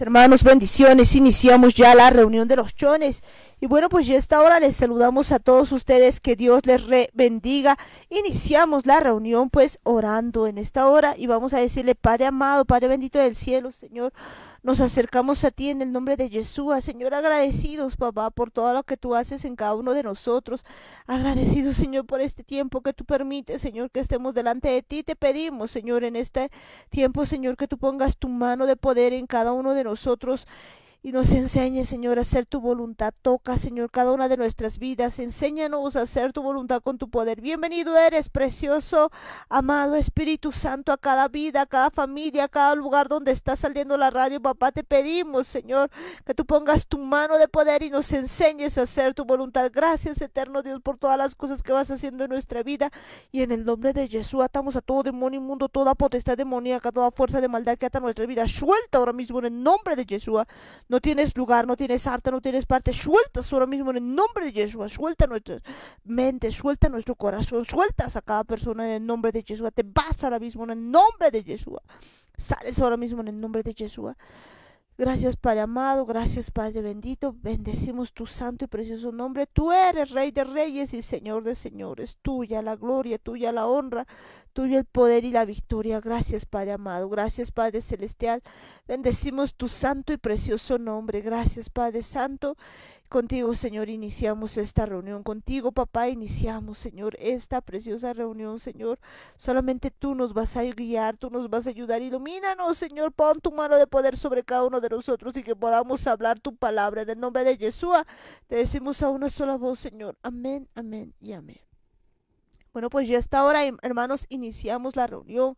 hermanos, bendiciones. Iniciamos ya la reunión de los chones y bueno, pues ya a esta hora les saludamos a todos ustedes, que Dios les bendiga. Iniciamos la reunión pues orando en esta hora y vamos a decirle, Padre amado, Padre bendito del cielo, Señor, nos acercamos a ti en el nombre de Yeshua, Señor, agradecidos, papá, por todo lo que tú haces en cada uno de nosotros. Agradecidos, Señor, por este tiempo que tú permites, Señor, que estemos delante de ti. Te pedimos, Señor, en este tiempo, Señor, que tú pongas tu mano de poder en cada uno de nosotros y nos enseñe, Señor, a hacer tu voluntad. Toca, Señor, cada una de nuestras vidas. Enséñanos a hacer tu voluntad con tu poder. Bienvenido eres, precioso, amado Espíritu Santo, a cada vida, a cada familia, a cada lugar donde está saliendo la radio. Papá, te pedimos, Señor, que tú pongas tu mano de poder y nos enseñes a hacer tu voluntad. Gracias, eterno Dios, por todas las cosas que vas haciendo en nuestra vida. Y en el nombre de Jesús atamos a todo demonio mundo toda potestad demoníaca, toda fuerza de maldad que ata nuestra vida. Suelta ahora mismo en el nombre de Jesús no tienes lugar, no tienes arte, no tienes parte. Sueltas ahora mismo en el nombre de Jesús. suelta nuestra mente, suelta nuestro corazón, sueltas a cada persona en el nombre de Jesús. Te vas ahora mismo en el nombre de Jesús. Sales ahora mismo en el nombre de Jesús. Gracias Padre amado, gracias Padre bendito, bendecimos tu santo y precioso nombre. Tú eres Rey de Reyes y Señor de Señores, tuya la gloria, tuya la honra, Tuyo el poder y la victoria. Gracias, Padre amado. Gracias, Padre celestial. Bendecimos tu santo y precioso nombre. Gracias, Padre santo. Contigo, Señor, iniciamos esta reunión. Contigo, papá, iniciamos, Señor, esta preciosa reunión, Señor. Solamente tú nos vas a guiar, tú nos vas a ayudar. Ilumínanos, Señor. Pon tu mano de poder sobre cada uno de nosotros y que podamos hablar tu palabra. En el nombre de Yeshua, te decimos a una sola voz, Señor. Amén, amén y amén. Bueno, pues ya está ahora, em, hermanos, iniciamos la reunión.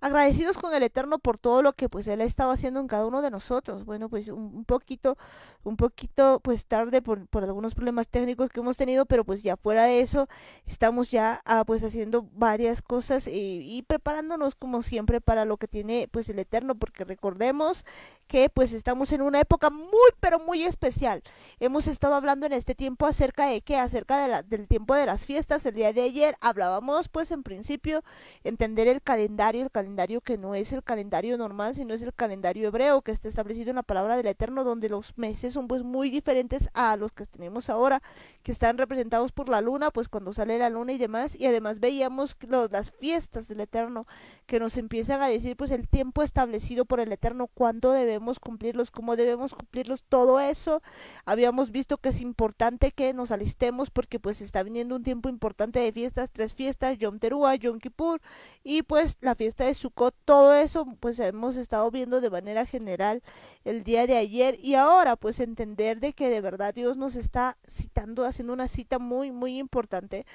Agradecidos con el Eterno por todo lo que pues Él ha estado haciendo en cada uno de nosotros. Bueno, pues un, poquito, un poquito pues tarde por, algunos problemas técnicos que hemos tenido, pero pues ya fuera de eso, estamos ya ah, pues haciendo varias cosas y, preparándonos como siempre para lo que tiene pues el Eterno, porque recordemos que pues estamos en una época muy pero muy especial. Hemos estado hablando en este tiempo acerca de qué acerca de la, del tiempo de las fiestas. El día de ayer Hablábamos pues en principio entender el calendario, el calendario que no es el calendario normal, sino es el calendario hebreo que está establecido en la palabra del Eterno, donde los meses son pues muy diferentes a los que tenemos ahora, que están representados por la luna, pues cuando sale la luna y demás, y además veíamos los, las fiestas del Eterno que nos empiezan a decir pues el tiempo establecido por el Eterno, cuándo debemos cumplirlos, cómo debemos cumplirlos, todo eso habíamos visto que es importante que nos alistemos porque pues está viniendo un tiempo importante de fiestas, fiestas, Yom Teruah, Yom Kippur y pues la fiesta de Sukkot, todo eso pues hemos estado viendo de manera general el día de ayer y ahora pues entender de que de verdad Dios nos está citando, haciendo una cita muy muy importante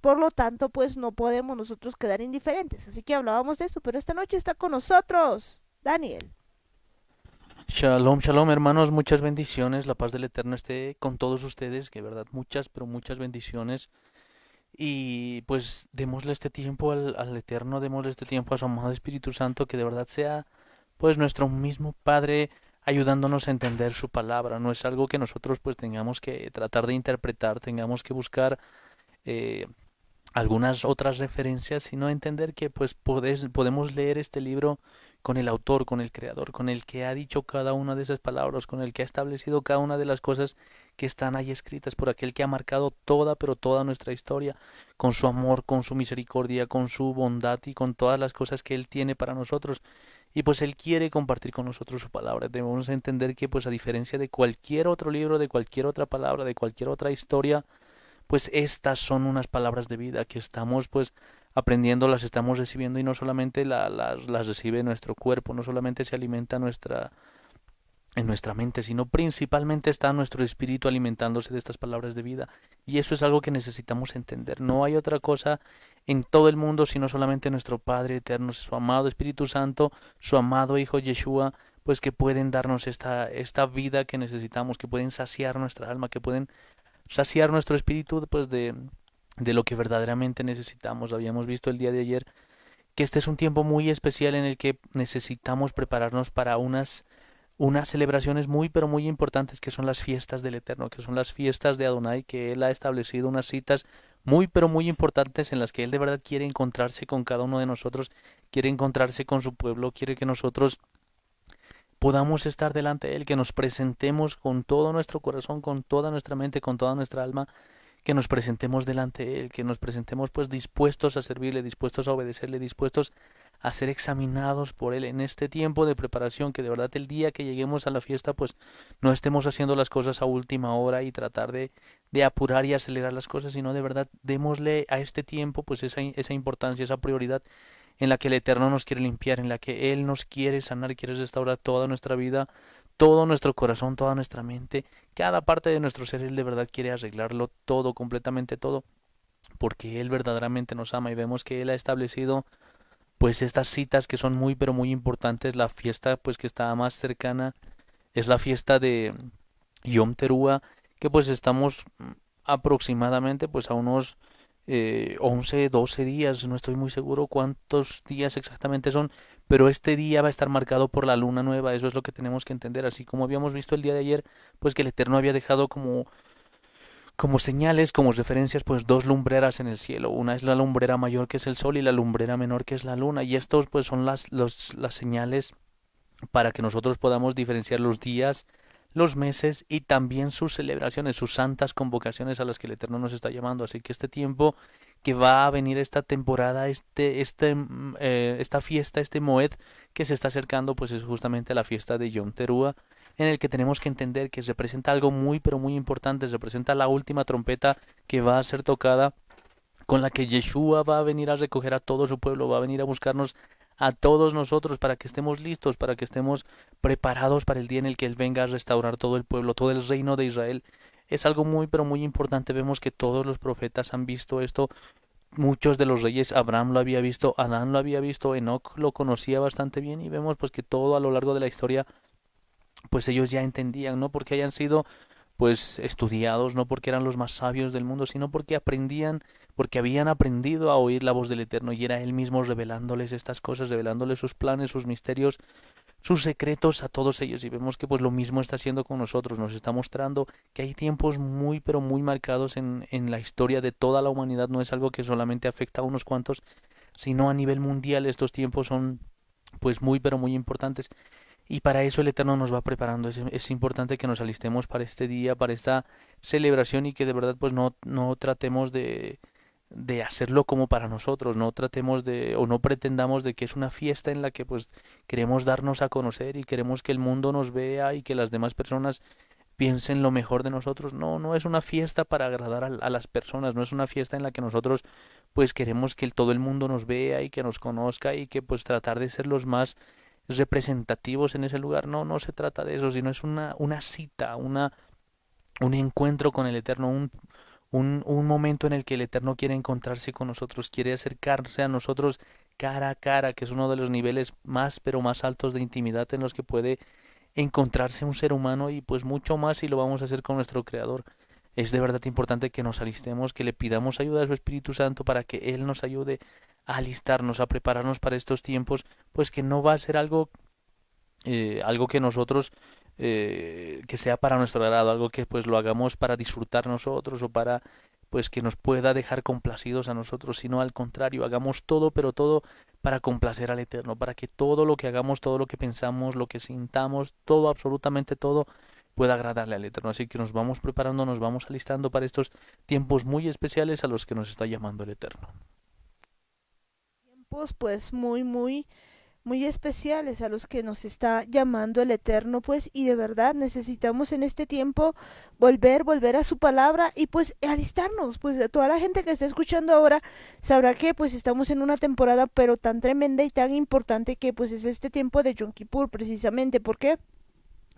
por lo tanto, pues no podemos nosotros quedar indiferentes. Así que hablábamos de esto, pero esta noche está con nosotros Daniel. Shalom, shalom hermanos, muchas bendiciones, la paz del Eterno esté con todos ustedes, que verdad, muchas, pero muchas bendiciones. Y pues démosle este tiempo al, al Eterno, démosle este tiempo a su amado Espíritu Santo, que de verdad sea pues nuestro mismo Padre ayudándonos a entender su palabra. No es algo que nosotros pues tengamos que tratar de interpretar, tengamos que buscar eh, algunas otras referencias, sino entender que pues podemos leer este libro con el autor, con el creador, con el que ha dicho cada una de esas palabras, con el que ha establecido cada una de las cosas que están ahí escritas, por aquel que ha marcado toda, pero toda nuestra historia, con su amor, con su misericordia, con su bondad y con todas las cosas que Él tiene para nosotros. Y pues Él quiere compartir con nosotros su palabra. Debemos entender que pues a diferencia de cualquier otro libro, de cualquier otra palabra, de cualquier otra historia, pues estas son unas palabras de vida que estamos pues aprendiendo, las estamos recibiendo y no solamente las, las recibe nuestro cuerpo, no solamente se alimenta nuestra, en nuestra mente, sino principalmente está nuestro espíritu alimentándose de estas palabras de vida. Y eso es algo que necesitamos entender. No hay otra cosa en todo el mundo sino solamente nuestro Padre Eterno, su amado Espíritu Santo, su amado Hijo Yeshua, pues que pueden darnos esta, esta vida que necesitamos, que pueden saciar nuestra alma, que pueden saciar nuestro espíritu pues de, de lo que verdaderamente necesitamos. Habíamos visto el día de ayer que este es un tiempo muy especial en el que necesitamos prepararnos para unas unas celebraciones muy pero muy importantes que son las fiestas del Eterno, que son las fiestas de Adonai, que Él ha establecido unas citas muy pero muy importantes en las que Él de verdad quiere encontrarse con cada uno de nosotros, quiere encontrarse con su pueblo, quiere que nosotros podamos estar delante de Él, que nos presentemos con todo nuestro corazón, con toda nuestra mente, con toda nuestra alma que nos presentemos delante de Él, que nos presentemos pues dispuestos a servirle, dispuestos a obedecerle, dispuestos a ser examinados por Él en este tiempo de preparación, que de verdad el día que lleguemos a la fiesta pues no estemos haciendo las cosas a última hora y tratar de, de apurar y acelerar las cosas, sino de verdad démosle a este tiempo pues esa, esa importancia, esa prioridad en la que el Eterno nos quiere limpiar, en la que Él nos quiere sanar, quiere restaurar toda nuestra vida, todo nuestro corazón, toda nuestra mente, cada parte de nuestro ser, Él de verdad quiere arreglarlo todo, completamente todo, porque Él verdaderamente nos ama y vemos que Él ha establecido pues estas citas que son muy pero muy importantes, la fiesta pues que está más cercana es la fiesta de Yom Teruah, que pues estamos aproximadamente pues a unos 11, eh, 12 días, no estoy muy seguro cuántos días exactamente son, pero este día va a estar marcado por la luna nueva, eso es lo que tenemos que entender, así como habíamos visto el día de ayer, pues que el Eterno había dejado como como señales, como referencias, pues dos lumbreras en el cielo. Una es la lumbrera mayor que es el sol y la lumbrera menor que es la luna. Y estos pues son las, las señales para que nosotros podamos diferenciar los días, los meses y también sus celebraciones, sus santas convocaciones a las que el Eterno nos está llamando. Así que este tiempo que va a venir esta temporada, este, este, mm, eh, esta fiesta, este Moed que se está acercando, pues es justamente la fiesta de Yom Teruah, en el que tenemos que entender que representa algo muy, pero muy importante, representa la última trompeta que va a ser tocada, con la que Yeshua va a venir a recoger a todo su pueblo, va a venir a buscarnos a todos nosotros para que estemos listos, para que estemos preparados para el día en el que Él venga a restaurar todo el pueblo, todo el reino de Israel es algo muy, pero muy importante. Vemos que todos los profetas han visto esto. Muchos de los reyes, Abraham lo había visto, Adán lo había visto, Enoch lo conocía bastante bien y vemos pues que todo a lo largo de la historia pues ellos ya entendían, no porque hayan sido pues estudiados, no porque eran los más sabios del mundo, sino porque aprendían, porque habían aprendido a oír la voz del Eterno y era Él mismo revelándoles estas cosas, revelándoles sus planes, sus misterios, sus secretos a todos ellos y vemos que pues lo mismo está haciendo con nosotros, nos está mostrando que hay tiempos muy pero muy marcados en, en la historia de toda la humanidad, no es algo que solamente afecta a unos cuantos, sino a nivel mundial estos tiempos son pues muy pero muy importantes y para eso el Eterno nos va preparando. Es, es, importante que nos alistemos para este día, para esta celebración y que de verdad pues no, no tratemos de, de hacerlo como para nosotros, no tratemos de o no pretendamos de que es una fiesta en la que pues queremos darnos a conocer y queremos que el mundo nos vea y que las demás personas piensen lo mejor de nosotros. No, no es una fiesta para agradar a, las personas, no es una fiesta en la que nosotros pues queremos que todo el mundo nos vea y que nos conozca y que pues tratar de ser los más representativos en ese lugar. No, no se trata de eso, sino es una, una cita, una, un encuentro con el Eterno, un, un, momento en el que el Eterno quiere encontrarse con nosotros, quiere acercarse a nosotros cara a cara, que es uno de los niveles más pero más altos de intimidad en los que puede encontrarse un ser humano y pues mucho más si lo vamos a hacer con nuestro Creador. Es de verdad importante que nos alistemos, que le pidamos ayuda a su Espíritu Santo para que Él nos ayude a alistarnos, a prepararnos para estos tiempos, pues que no va a ser algo, eh, algo que nosotros eh, que sea para nuestro agrado, algo que pues lo hagamos para disfrutar nosotros o para pues que nos pueda dejar complacidos a nosotros, sino al contrario, hagamos todo, pero todo para complacer al Eterno, para que todo lo que hagamos, todo lo que pensamos, lo que sintamos, todo, absolutamente todo, pueda agradarle al Eterno. Así que nos vamos preparando, nos vamos alistando para estos tiempos muy especiales a los que nos está llamando el Eterno. Tiempos pues muy, muy muy especiales a los que nos está llamando el Eterno, pues, y de verdad necesitamos en este tiempo volver, volver a su palabra y pues alistarnos, pues a toda la gente que está escuchando ahora sabrá que pues estamos en una temporada pero tan tremenda y tan importante que pues es este tiempo de Yom Kippur precisamente, ¿por qué?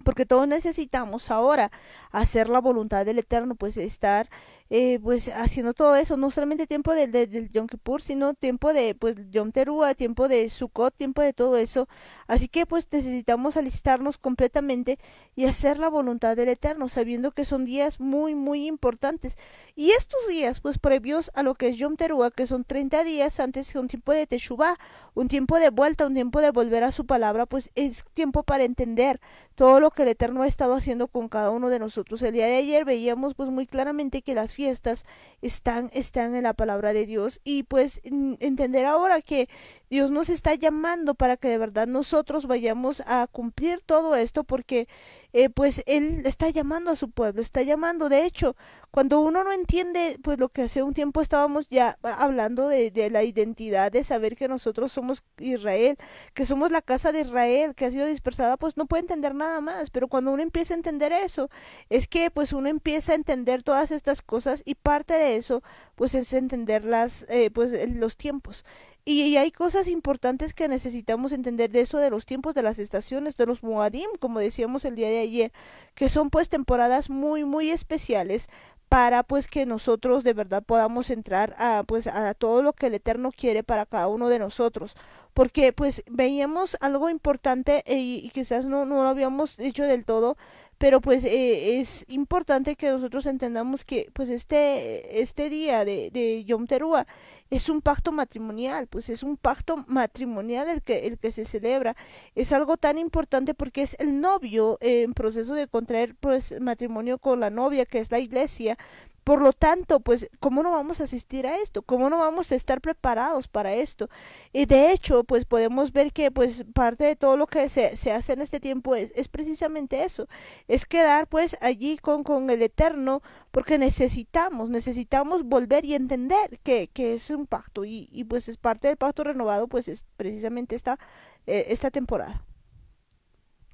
porque todos necesitamos ahora hacer la voluntad del Eterno, pues estar eh, pues haciendo todo eso, no solamente tiempo del, Yom Kippur, sino tiempo de pues Yom Teruah, tiempo de Sukkot, tiempo de todo eso. Así que pues necesitamos alistarnos completamente y hacer la voluntad del Eterno, sabiendo que son días muy, muy importantes. Y estos días, pues previos a lo que es Yom Teruah, que son 30 días antes, de un tiempo de Teshuvah, un tiempo de vuelta, un tiempo de volver a su palabra, pues es tiempo para entender todo lo que el Eterno ha estado haciendo con cada uno de nosotros. El día de ayer veíamos pues muy claramente que las fiestas están, están en la palabra de Dios y pues entender ahora que Dios nos está llamando para que de verdad nosotros vayamos a cumplir todo esto porque eh, pues él está llamando a su pueblo, está llamando. De hecho, cuando uno no entiende, pues lo que hace un tiempo estábamos ya hablando de, la identidad, de saber que nosotros somos Israel, que somos la casa de Israel, que ha sido dispersada, pues no puede entender nada más. Pero cuando uno empieza a entender eso, es que pues uno empieza a entender todas estas cosas y parte de eso, pues es entender las, eh, pues los tiempos. Y, hay cosas importantes que necesitamos entender de eso, de los tiempos de las estaciones, de los muadim como decíamos el día de ayer, que son pues temporadas muy, muy especiales para pues que nosotros de verdad podamos entrar a pues a todo lo que el Eterno quiere para cada uno de nosotros. Porque pues veíamos algo importante eh, y, quizás no, no lo habíamos dicho del todo, pero pues eh, es importante que nosotros entendamos que pues este, este día de, de Yom Teruah es un pacto matrimonial, pues es un pacto matrimonial el que, el que se celebra. Es algo tan importante porque es el novio en proceso de contraer pues matrimonio con la novia, que es la iglesia, por lo tanto, pues, ¿cómo no vamos a asistir a esto? ¿Cómo no vamos a estar preparados para esto? Y de hecho, pues podemos ver que pues parte de todo lo que se, se hace en este tiempo es, es, precisamente eso, es quedar pues allí con, con el Eterno, porque necesitamos, necesitamos volver y entender que, que es un pacto y, y, pues es parte del pacto renovado, pues es precisamente esta, eh, esta temporada.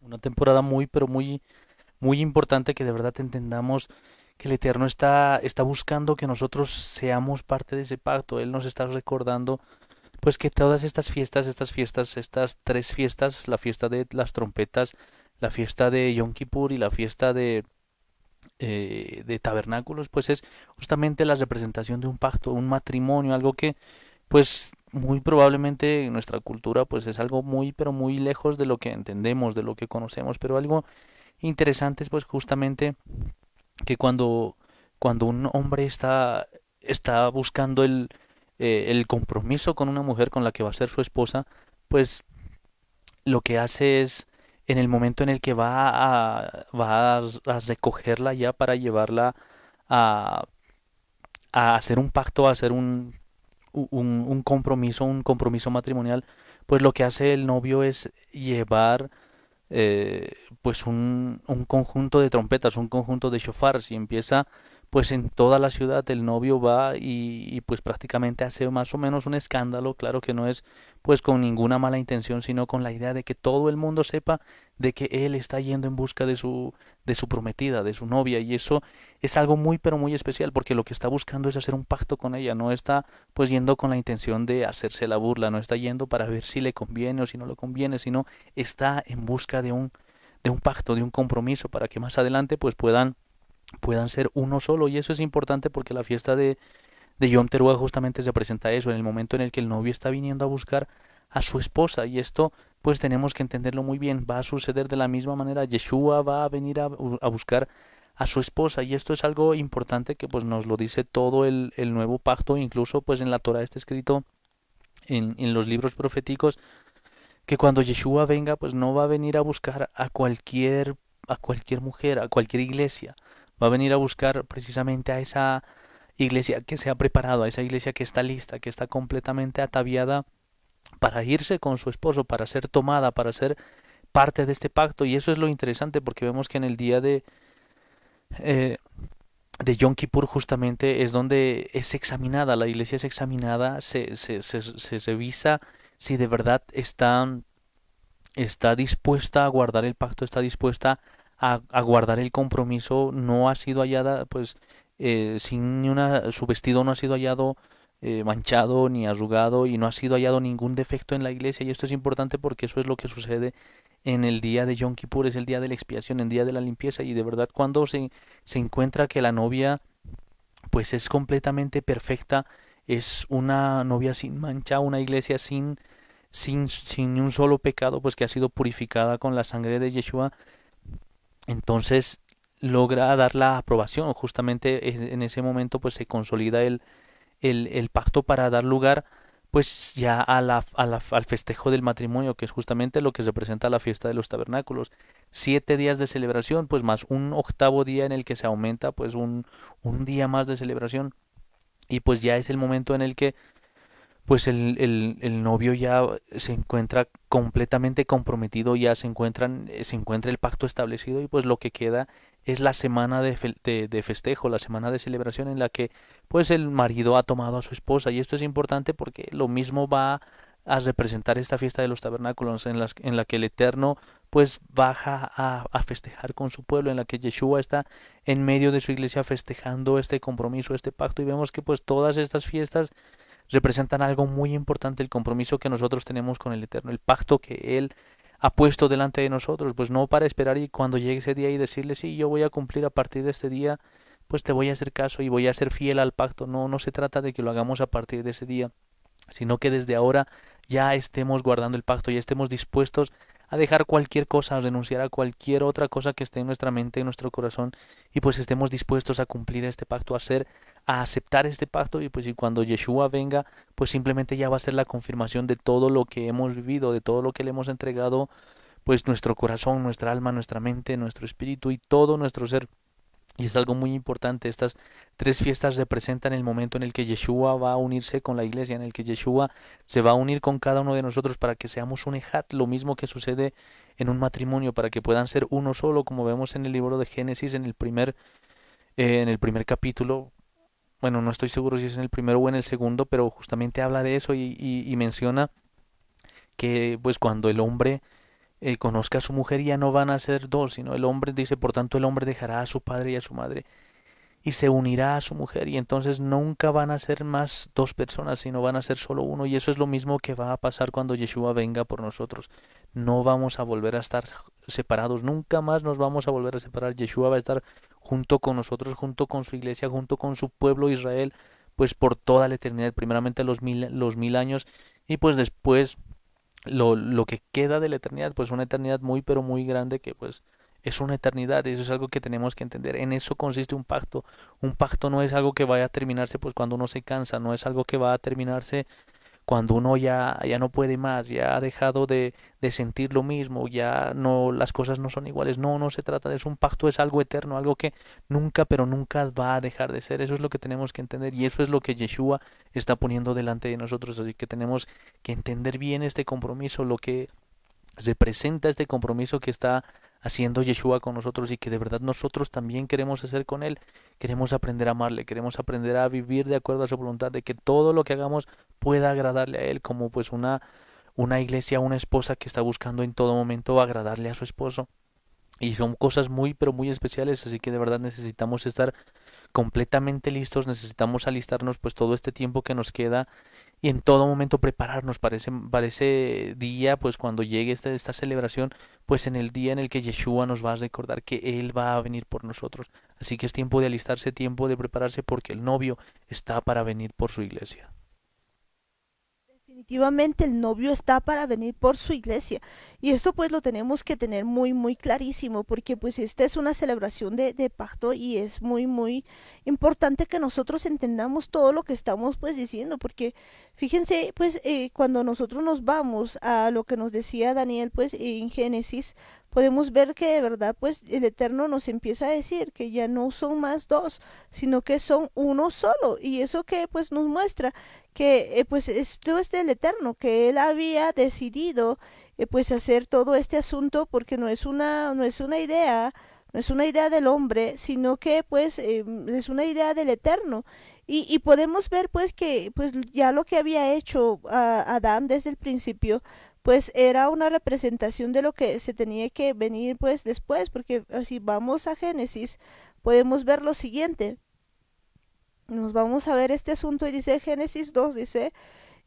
Una temporada muy, pero muy, muy importante que de verdad entendamos que el Eterno está, está buscando que nosotros seamos parte de ese pacto. Él nos está recordando pues que todas estas fiestas, estas fiestas, estas tres fiestas, la fiesta de las trompetas, la fiesta de Yom Kippur y la fiesta de, eh, de tabernáculos, pues es justamente la representación de un pacto, un matrimonio, algo que pues muy probablemente en nuestra cultura pues es algo muy pero muy lejos de lo que entendemos, de lo que conocemos, pero algo interesante es pues justamente que cuando, cuando un hombre está, está buscando el, eh, el compromiso con una mujer con la que va a ser su esposa, pues lo que hace es en el momento en el que va a, va a recogerla ya para llevarla a, a hacer un pacto, a hacer un, un compromiso, un compromiso matrimonial, pues lo que hace el novio es llevar eh, pues un, un, conjunto de trompetas, un conjunto de shofars y empieza pues en toda la ciudad el novio va y, pues prácticamente hace más o menos un escándalo, claro que no es pues con ninguna mala intención, sino con la idea de que todo el mundo sepa de que él está yendo en busca de su de su prometida, de su novia y eso es algo muy pero muy especial porque lo que está buscando es hacer un pacto con ella, no está pues yendo con la intención de hacerse la burla, no está yendo para ver si le conviene o si no le conviene, sino está en busca de un de un pacto, de un compromiso para que más adelante pues puedan puedan ser uno solo. Y eso es importante porque la fiesta de, de Yom Teruah justamente se presenta eso, en el momento en el que el novio está viniendo a buscar a su esposa. Y esto pues tenemos que entenderlo muy bien. Va a suceder de la misma manera. Yeshua va a venir a, buscar a su esposa. Y esto es algo importante que pues nos lo dice todo el, nuevo pacto. Incluso pues en la Torah está escrito en, en los libros proféticos que cuando Yeshua venga pues no va a venir a buscar a cualquier a cualquier mujer, a cualquier iglesia, va a venir a buscar precisamente a esa iglesia que se ha preparado, a esa iglesia que está lista, que está completamente ataviada para irse con su esposo, para ser tomada, para ser parte de este pacto. Y eso es lo interesante porque vemos que en el día de, eh, de Yom Kippur justamente es donde es examinada, la iglesia es examinada, se, se, se, revisa si de verdad está, está dispuesta a guardar el pacto, está dispuesta a, guardar el compromiso no ha sido hallada, pues, eh, sin una, su vestido no ha sido hallado eh, manchado ni arrugado y no ha sido hallado ningún defecto en la iglesia. Y esto es importante porque eso es lo que sucede en el día de Yom Kippur, es el día de la expiación, el día de la limpieza. Y de verdad cuando se, se encuentra que la novia pues es completamente perfecta, es una novia sin mancha, una iglesia sin, sin, sin un solo pecado, pues que ha sido purificada con la sangre de Yeshua, entonces logra dar la aprobación. Justamente en ese momento pues se consolida el, el, pacto para dar lugar pues ya a al festejo del matrimonio, que es justamente lo que representa la fiesta de los tabernáculos. Siete días de celebración, pues más un octavo día en el que se aumenta pues un, un día más de celebración. Y pues ya es el momento en el que pues el, el, el, novio ya se encuentra completamente comprometido, ya se, encuentran, eh, se encuentra el pacto establecido y pues lo que queda es la semana de, festejo, la semana de celebración en la que pues el marido ha tomado a su esposa y esto es importante porque lo mismo va a representar esta fiesta de los tabernáculos en, las, en la que el Eterno pues baja a, a, festejar con su pueblo, en la que Yeshua está en medio de su iglesia festejando este compromiso, este pacto y vemos que pues todas estas fiestas representan algo muy importante, el compromiso que nosotros tenemos con el Eterno, el pacto que Él ha puesto delante de nosotros, pues no para esperar y cuando llegue ese día y decirle, sí, yo voy a cumplir a partir de este día, pues te voy a hacer caso y voy a ser fiel al pacto. No, no se trata de que lo hagamos a partir de ese día, sino que desde ahora ya estemos guardando el pacto, ya estemos dispuestos a dejar cualquier cosa, a renunciar a cualquier otra cosa que esté en nuestra mente, en nuestro corazón, y pues estemos dispuestos a cumplir este pacto, a ser a aceptar este pacto, y pues y cuando Yeshua venga, pues simplemente ya va a ser la confirmación de todo lo que hemos vivido, de todo lo que le hemos entregado, pues nuestro corazón, nuestra alma, nuestra mente, nuestro espíritu y todo nuestro ser. Y es algo muy importante, estas tres fiestas representan el momento en el que Yeshua va a unirse con la iglesia, en el que Yeshua se va a unir con cada uno de nosotros para que seamos un ejat, lo mismo que sucede en un matrimonio, para que puedan ser uno solo, como vemos en el libro de Génesis, en el primer, eh, en el primer capítulo. Bueno, no estoy seguro si es en el primero o en el segundo, pero justamente habla de eso y, y menciona que pues cuando el hombre eh, conozca a su mujer y ya no van a ser dos, sino el hombre dice, por tanto el hombre dejará a su padre y a su madre y se unirá a su mujer y entonces nunca van a ser más dos personas, sino van a ser solo uno y eso es lo mismo que va a pasar cuando Yeshua venga por nosotros. No vamos a volver a estar separados, nunca más nos vamos a volver a separar. Yeshua va a estar junto con nosotros, junto con su iglesia, junto con su pueblo Israel, pues por toda la eternidad, primeramente los mil, los mil años y pues después lo, lo que queda de la eternidad, pues una eternidad muy pero muy grande que pues es una eternidad, eso es algo que tenemos que entender, en eso consiste un pacto, un pacto no es algo que vaya a terminarse pues cuando uno se cansa, no es algo que va a terminarse cuando uno ya, ya no puede más, ya ha dejado de, sentir lo mismo, ya no, las cosas no son iguales, no, no se trata de eso, un pacto es algo eterno, algo que nunca, pero nunca va a dejar de ser, eso es lo que tenemos que entender y eso es lo que Yeshua está poniendo delante de nosotros, así que tenemos que entender bien este compromiso, lo que representa este compromiso que está haciendo Yeshua con nosotros y que de verdad nosotros también queremos hacer con Él. Queremos aprender a amarle, queremos aprender a vivir de acuerdo a su voluntad, de que todo lo que hagamos pueda agradarle a Él, como pues una, una iglesia, una esposa que está buscando en todo momento agradarle a su esposo. Y son cosas muy, pero muy especiales, así que de verdad necesitamos estar completamente listos, necesitamos alistarnos pues todo este tiempo que nos queda y en todo momento prepararnos para ese, día, pues cuando llegue este, esta celebración, pues en el día en el que Yeshua nos va a recordar que Él va a venir por nosotros. Así que es tiempo de alistarse, tiempo de prepararse porque el novio está para venir por su iglesia definitivamente el novio está para venir por su iglesia. Y esto pues lo tenemos que tener muy, muy clarísimo, porque pues esta es una celebración de, pacto y es muy, muy importante que nosotros entendamos todo lo que estamos pues diciendo, porque fíjense pues eh, cuando nosotros nos vamos a lo que nos decía Daniel pues en Génesis, podemos ver que de verdad pues el Eterno nos empieza a decir que ya no son más dos, sino que son uno solo. Y eso que pues nos muestra que eh, pues esto es este del Eterno, que Él había decidido eh, pues hacer todo este asunto porque no es una, no es una idea, no es una idea del hombre, sino que pues em, es una idea del Eterno. Y, y, podemos ver pues que pues ya lo que había hecho ah, Adán desde el principio pues era una representación de lo que se tenía que venir pues después, porque ah, si vamos a Génesis podemos ver lo siguiente. Nos vamos a ver este asunto y dice Génesis 2, dice,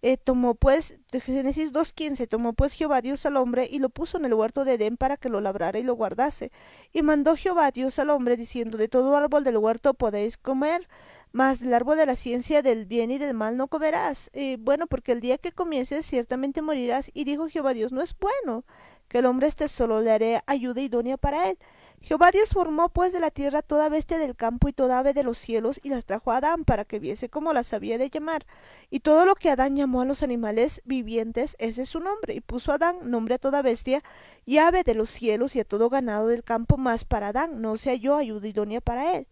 eh, tomó pues, Génesis 15, tomó pues Jehová Dios al hombre y lo puso en el huerto de Edén para que lo labrara y lo guardase. Y mandó Jehová Dios al hombre diciendo, de todo árbol del huerto podéis comer, mas del árbol de la ciencia del bien y del mal no comerás. bueno, porque el día que comiences ciertamente morirás. Y dijo Jehová Dios, no es bueno que el hombre esté solo, le haré ayuda idónea para él. Jehová Dios formó pues de la tierra toda bestia del campo y toda ave de los cielos y las trajo a Adán para que viese cómo las había de llamar. Y todo lo que Adán llamó a los animales vivientes, ese es su nombre. Y puso Adán nombre a toda bestia y ave de los cielos y a todo ganado del campo, más para Adán no se halló ayuda idónea para él.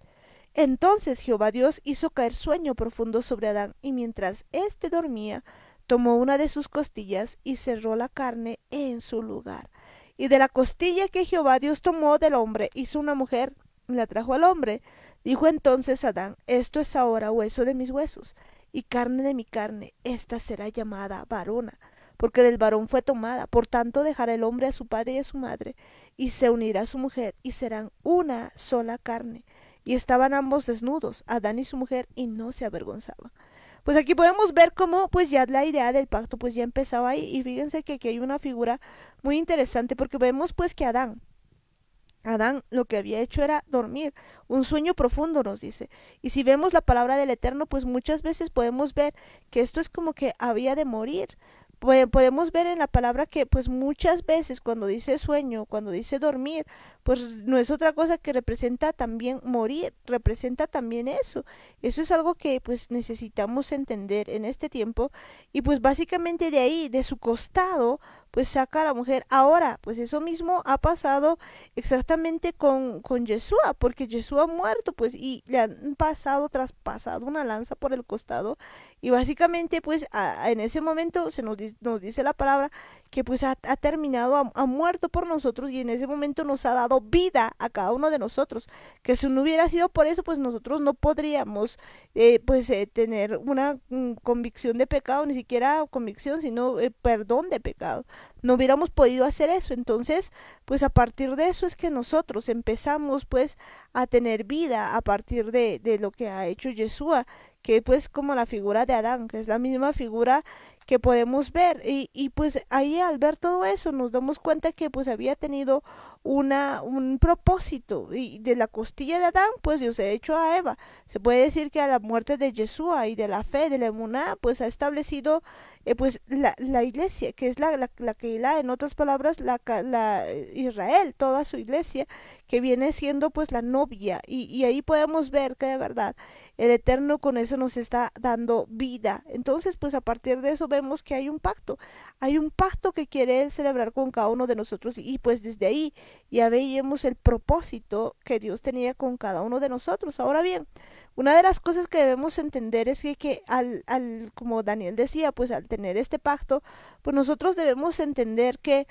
Entonces Jehová Dios hizo caer sueño profundo sobre Adán, y mientras éste dormía, tomó una de sus costillas y cerró la carne en su lugar. Y de la costilla que Jehová Dios tomó del hombre hizo una mujer, la trajo al hombre. Dijo entonces Adán, esto es ahora hueso de mis huesos y carne de mi carne, esta será llamada varona, porque del varón fue tomada, por tanto dejará el hombre a su padre y a su madre, y se unirá a su mujer, y serán una sola carne y estaban ambos desnudos, Adán y su mujer, y no se avergonzaba. Pues aquí podemos ver cómo pues ya la idea del pacto pues ya empezaba ahí y fíjense que aquí hay una figura muy interesante porque vemos pues que Adán Adán lo que había hecho era dormir, un sueño profundo nos dice. Y si vemos la palabra del Eterno, pues muchas veces podemos ver que esto es como que había de morir, podemos ver en la palabra que pues muchas veces cuando dice sueño, cuando dice dormir, pues no es otra cosa que representa también morir, representa también eso. Eso es algo que pues necesitamos entender en este tiempo y pues básicamente de ahí, de su costado, pues saca a la mujer. Ahora, pues eso mismo ha pasado exactamente con, con Yeshua, porque Yeshua ha muerto, pues, y le han pasado, traspasado una lanza por el costado, y básicamente, pues, en ese momento se nos, nos dice la palabra que pues ha, terminado, ha, muerto por nosotros y en ese momento nos ha dado vida a cada uno de nosotros. Que si no hubiera sido por eso, pues nosotros no podríamos eh, pues eh, tener una mm, convicción de pecado, ni siquiera convicción, sino eh, perdón de pecado. No hubiéramos podido hacer eso. Entonces, pues a partir de eso es que nosotros empezamos pues a tener vida a partir de, de lo que ha hecho Yeshua, que pues como la figura de Adán, que es la misma figura que podemos ver. Y, y pues ahí al ver todo eso nos damos cuenta que pues había tenido una, un propósito y de la costilla de Adán pues Dios ha hecho a Eva. Se puede decir que a la muerte de Yeshua y de la fe, de la pues ha establecido eh, pues la, iglesia, que es la, que la en otras palabras, la, la eh, Israel, toda su iglesia, que viene siendo pues la novia. Y, y ahí podemos ver que de verdad el Eterno con eso nos está dando vida. Entonces pues a partir de eso vemos que hay un pacto. Hay un pacto que quiere Él celebrar con cada uno de nosotros y, pues desde ahí ya veíamos el propósito que Dios tenía con cada uno de nosotros. Ahora bien, una de las cosas que debemos entender es que, que al, al, como Daniel decía, pues al tener este pacto, pues nosotros debemos entender que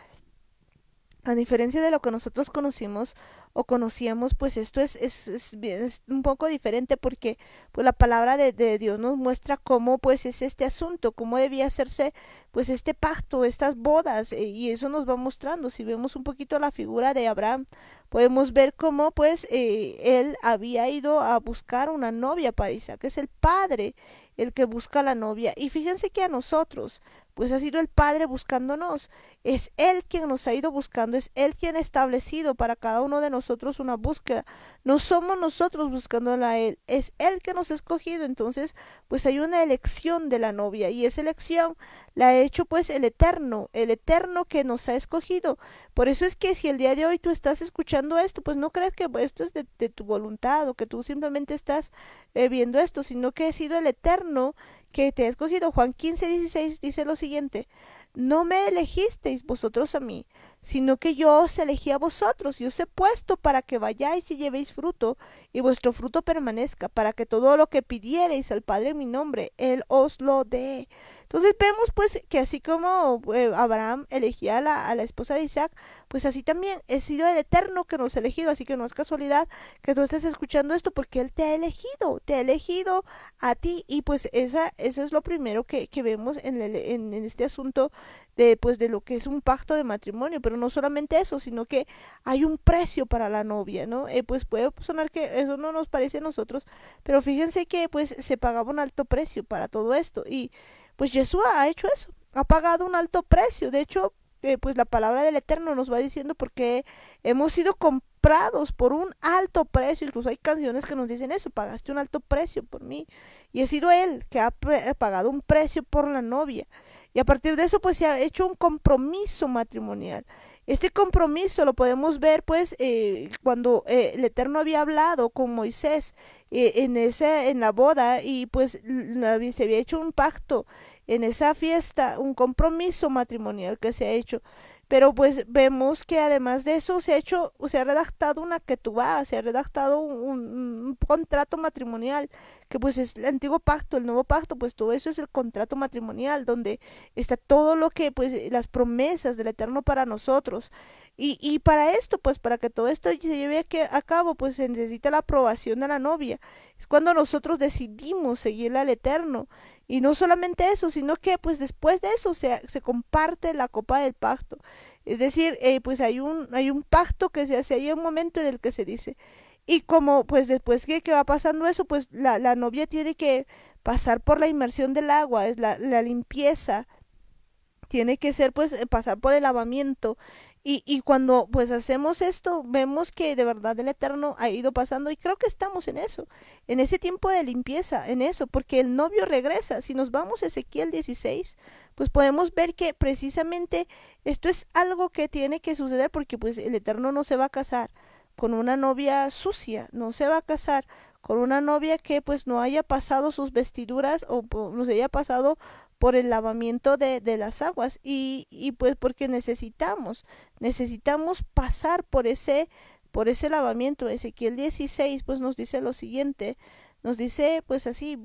a diferencia de lo que nosotros conocimos o conocíamos, pues esto es, es, un poco diferente porque pues, la palabra de, Dios nos muestra cómo pues es este asunto, cómo debía hacerse pues este pacto, estas bodas, eh, y eso nos va mostrando. Si vemos un poquito la figura de Abraham, podemos ver cómo pues eh, él había ido a buscar una novia para Isaac, que es el padre el que busca la novia. Y fíjense que a nosotros, pues ha sido el Padre buscándonos. Es Él quien nos ha ido buscando, es Él quien ha establecido para cada uno de nosotros una búsqueda. No somos nosotros buscándola a Él, es Él que nos ha escogido. Entonces, pues hay una elección de la novia y esa elección la ha hecho pues el Eterno, el Eterno que nos ha escogido. Por eso es que si el día de hoy tú estás escuchando esto, pues no creas que pues, esto es de, tu voluntad o que tú simplemente estás eh, viendo esto, sino que ha sido el Eterno que te he escogido. Juan 15, 16 dice lo siguiente, no me elegisteis vosotros a mí, sino que yo os elegí a vosotros y os he puesto para que vayáis y llevéis fruto, y vuestro fruto permanezca, para que todo lo que pidiereis al Padre en mi nombre, Él os lo dé. Entonces vemos pues que así como eh, Abraham elegía a la, esposa de Isaac, pues así también he sido el eterno que nos ha elegido, así que no es casualidad que tú estés escuchando esto porque Él te ha elegido, te ha elegido a ti y pues esa, eso es lo primero que, vemos en, en, este asunto de pues de lo que es un pacto de matrimonio, pero no solamente eso, sino que hay un precio para la novia, ¿no? Eh, pues puede sonar que eso no nos parece a nosotros, pero fíjense que pues se pagaba un alto precio para todo esto y pues Yeshua ha hecho eso, ha pagado un alto precio. De hecho, eh, pues la palabra del Eterno nos va diciendo porque hemos sido comprados por un alto precio. Incluso hay canciones que nos dicen eso, pagaste un alto precio por mí. Y ha sido Él que ha pagado un precio por la novia. Y a partir de eso, pues se ha hecho un compromiso matrimonial. Este compromiso lo podemos ver pues eh, cuando eh, el Eterno había hablado con Moisés eh, en, ese en la boda y pues se había hecho un pacto en esa fiesta, un compromiso matrimonial que se ha hecho. Pero pues vemos que además de eso se ha hecho, se ha redactado una ketubá, se ha redactado un, contrato matrimonial, que pues es el antiguo pacto, el nuevo pacto, pues todo eso es el contrato matrimonial, donde está todo lo que, pues las promesas del Eterno para nosotros. Y, y para esto, pues para que todo esto se lleve a, cabo, pues se necesita la aprobación de la novia. Es cuando nosotros decidimos seguirle al Eterno. Y no solamente eso, sino que pues después de eso se, se comparte la copa del pacto. Es decir, eh, pues hay un, hay un pacto que se hace, hay un momento en el que se dice, y como pues después que, que va pasando eso, pues la, la, novia tiene que pasar por la inmersión del agua, es la, la limpieza, tiene que ser pues eh, pasar por el lavamiento, y, cuando pues hacemos esto, vemos que de verdad el Eterno ha ido pasando y creo que estamos en eso, en ese tiempo de limpieza, en eso, porque el novio regresa. Si nos vamos a Ezequiel 16, pues podemos ver que precisamente esto es algo que tiene que suceder porque pues el Eterno no se va a casar con una novia sucia, no se va a casar con una novia que pues no haya pasado sus vestiduras o no se haya pasado por el lavamiento de, de las aguas y, y, pues porque necesitamos, necesitamos pasar por ese, por ese lavamiento. Ezequiel 16 pues nos dice lo siguiente, nos dice pues así,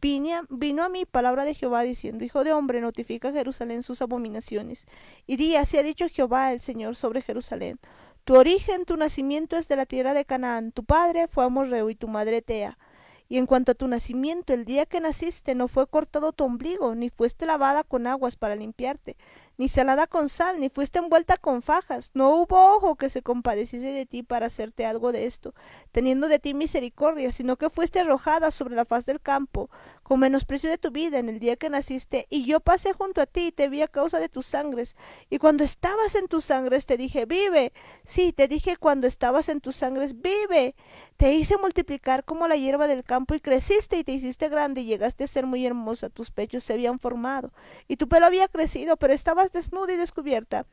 vino a mí palabra de Jehová diciendo, Hijo de hombre, notifica a Jerusalén sus abominaciones. Y di, así ha dicho Jehová el Señor sobre Jerusalén. Tu origen, tu nacimiento es de la tierra de Canaán, tu padre fue amorreo y tu madre Tea. Y en cuanto a tu nacimiento, el día que naciste no fue cortado tu ombligo, ni fuiste lavada con aguas para limpiarte, ni salada con sal, ni fuiste envuelta con fajas. No hubo ojo que se compadeciese de ti para hacerte algo de esto, teniendo de ti misericordia, sino que fuiste arrojada sobre la faz del campo, con menosprecio de tu vida en el día que naciste, y yo pasé junto a ti y te vi a causa de tus sangres. Y cuando estabas en tus sangres te dije, vive. Sí, te dije cuando estabas en tus sangres, vive. Te hice multiplicar como la hierba del campo y creciste y te hiciste grande y llegaste a ser muy hermosa. Tus pechos se habían formado y tu pelo había crecido, pero estabas desnuda y descubierta.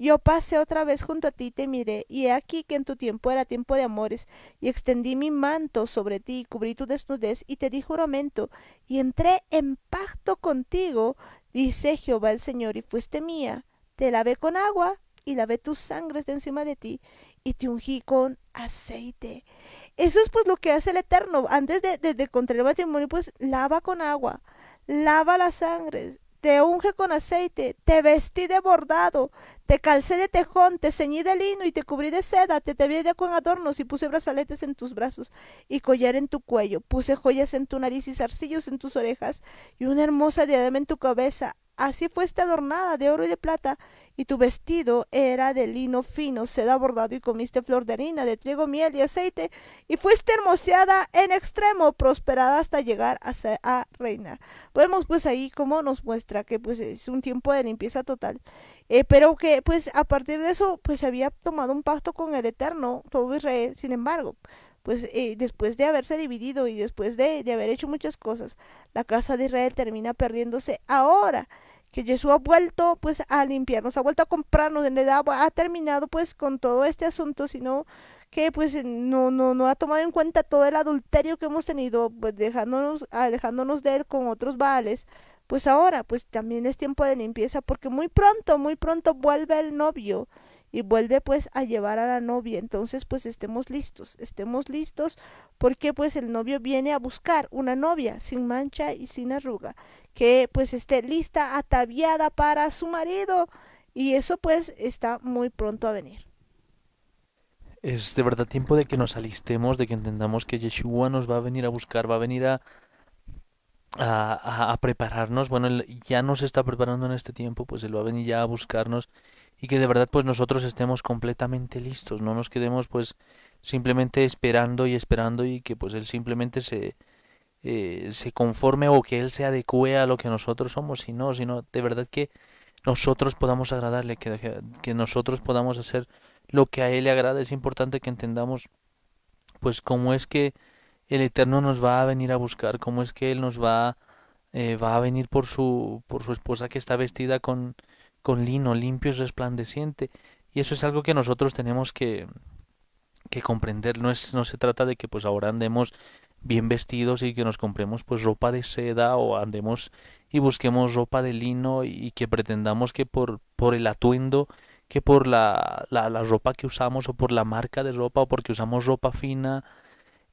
Yo pasé otra vez junto a ti y te miré, y he aquí que en tu tiempo era tiempo de amores, y extendí mi manto sobre ti y cubrí tu desnudez, y te di juramento, y entré en pacto contigo, dice Jehová el Señor, y fuiste mía. Te lavé con agua, y lavé tus sangres de encima de ti, y te ungí con aceite. Eso es pues lo que hace el Eterno. Antes de, contra de contraer el matrimonio, pues lava con agua, lava las sangres, te unge con aceite, te vestí de bordado, te calcé de tejón, te ceñí de lino y te cubrí de seda, te vi de con adornos y puse brazaletes en tus brazos y collar en tu cuello, puse joyas en tu nariz y zarcillos en tus orejas y una hermosa diadema en tu cabeza. Así fuiste adornada de oro y de plata y tu vestido era de lino fino, seda bordado y comiste flor de harina, de trigo, miel y aceite, y fuiste hermoseada en extremo, prosperada hasta llegar a, reinar. Vemos pues ahí como nos muestra que pues es un tiempo de limpieza total. Eh, pero que pues a partir de eso pues había tomado un pacto con el Eterno, todo Israel, sin embargo, pues eh, después de haberse dividido y después de, de haber hecho muchas cosas, la casa de Israel termina perdiéndose ahora que Jesús ha vuelto pues a limpiarnos, ha vuelto a comprarnos, en edad ha terminado pues con todo este asunto, sino que pues no, no, no ha tomado en cuenta todo el adulterio que hemos tenido, pues dejándonos, alejándonos de él con otros vales, pues ahora pues también es tiempo de limpieza porque muy pronto, muy pronto vuelve el novio y vuelve pues a llevar a la novia. Entonces pues estemos listos, estemos listos porque pues el novio viene a buscar una novia sin mancha y sin arruga, que pues esté lista, ataviada para su marido y eso pues está muy pronto a venir. Es de verdad tiempo de que nos alistemos, de que entendamos que Yeshua nos va a venir a buscar, va a venir a, a, prepararnos. Bueno, él ya nos está preparando en este tiempo, pues Él va a venir ya a buscarnos y que de verdad pues nosotros estemos completamente listos, no nos quedemos pues simplemente esperando y esperando y que pues Él simplemente se, eh, se conforme o que Él se adecue a lo que nosotros somos, sino, sino de verdad que nosotros podamos agradarle, que, que nosotros podamos hacer lo que a Él le agrada. Es importante que entendamos pues cómo es que el Eterno nos va a venir a buscar, cómo es que Él nos va, eh, va a venir por su, por su esposa que está vestida con, con lino limpio y resplandeciente. Y eso es algo que nosotros tenemos que, que comprender. No, es, no se trata de que pues ahora andemos bien vestidos y que nos compremos pues ropa de seda o andemos y busquemos ropa de lino y que pretendamos que por, por el atuendo, que por la, la, ropa que usamos o por la marca de ropa o porque usamos ropa fina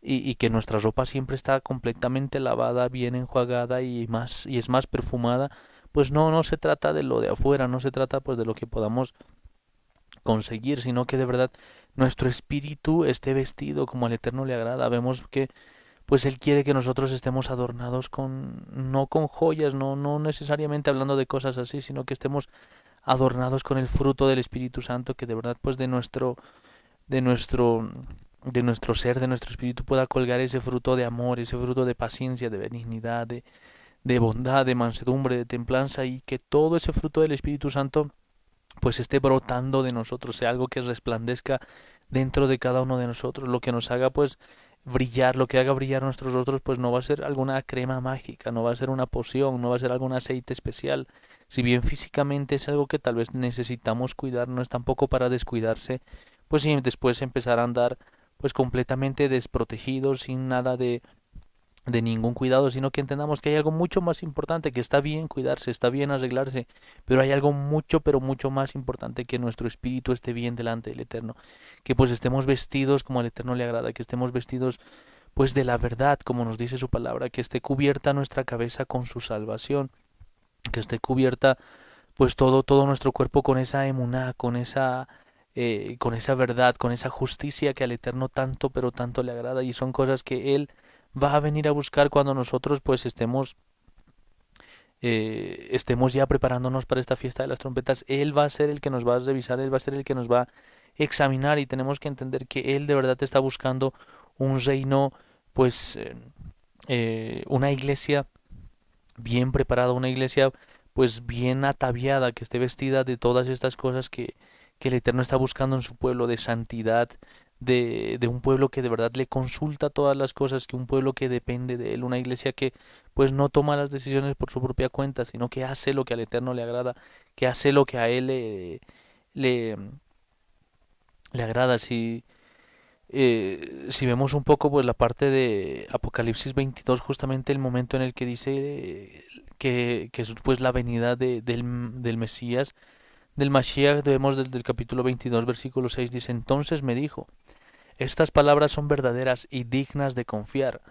y, y que nuestra ropa siempre está completamente lavada, bien enjuagada y, más, y es más perfumada pues no, no se trata de lo de afuera, no se trata pues de lo que podamos conseguir, sino que de verdad nuestro espíritu esté vestido como al Eterno le agrada. Vemos que pues él quiere que nosotros estemos adornados con no con joyas, no no necesariamente hablando de cosas así, sino que estemos adornados con el fruto del Espíritu Santo que de verdad pues de nuestro de nuestro de nuestro ser, de nuestro espíritu pueda colgar ese fruto de amor, ese fruto de paciencia, de benignidad, de, de bondad, de mansedumbre, de templanza y que todo ese fruto del Espíritu Santo pues esté brotando de nosotros, sea algo que resplandezca dentro de cada uno de nosotros, lo que nos haga pues brillar, lo que haga brillar nuestros otros, pues no va a ser alguna crema mágica, no va a ser una poción, no va a ser algún aceite especial. Si bien físicamente es algo que tal vez necesitamos cuidar, no es tampoco para descuidarse, pues y después empezar a andar pues completamente desprotegido, sin nada de de ningún cuidado, sino que entendamos que hay algo mucho más importante, que está bien cuidarse, está bien arreglarse, pero hay algo mucho, pero mucho más importante que nuestro espíritu esté bien delante del Eterno, que pues estemos vestidos como al Eterno le agrada, que estemos vestidos pues de la verdad, como nos dice su palabra, que esté cubierta nuestra cabeza con su salvación, que esté cubierta pues todo, todo nuestro cuerpo con esa emuná, con esa eh, con esa verdad, con esa justicia que al Eterno tanto, pero tanto le agrada, y son cosas que Él va a venir a buscar cuando nosotros pues estemos eh, estemos ya preparándonos para esta fiesta de las trompetas, Él va a ser el que nos va a revisar, Él va a ser el que nos va a examinar y tenemos que entender que Él de verdad está buscando un reino, pues eh, eh, una iglesia bien preparada, una iglesia pues bien ataviada, que esté vestida de todas estas cosas que, que el Eterno está buscando en su pueblo, de santidad, de, un pueblo que de verdad le consulta todas las cosas, que un pueblo que depende de él, una iglesia que pues no toma las decisiones por su propia cuenta, sino que hace lo que al Eterno le agrada, que hace lo que a él le, le, mm, agrada. Si, eh, si vemos un poco pues la parte de Apocalipsis 22, justamente el momento en el que dice que, es pues, la venida de, del, mm, del Mesías, del Mashiach, vemos desde el capítulo 22, versículo 6, dice, entonces me dijo, estas palabras son verdaderas y dignas de confiar.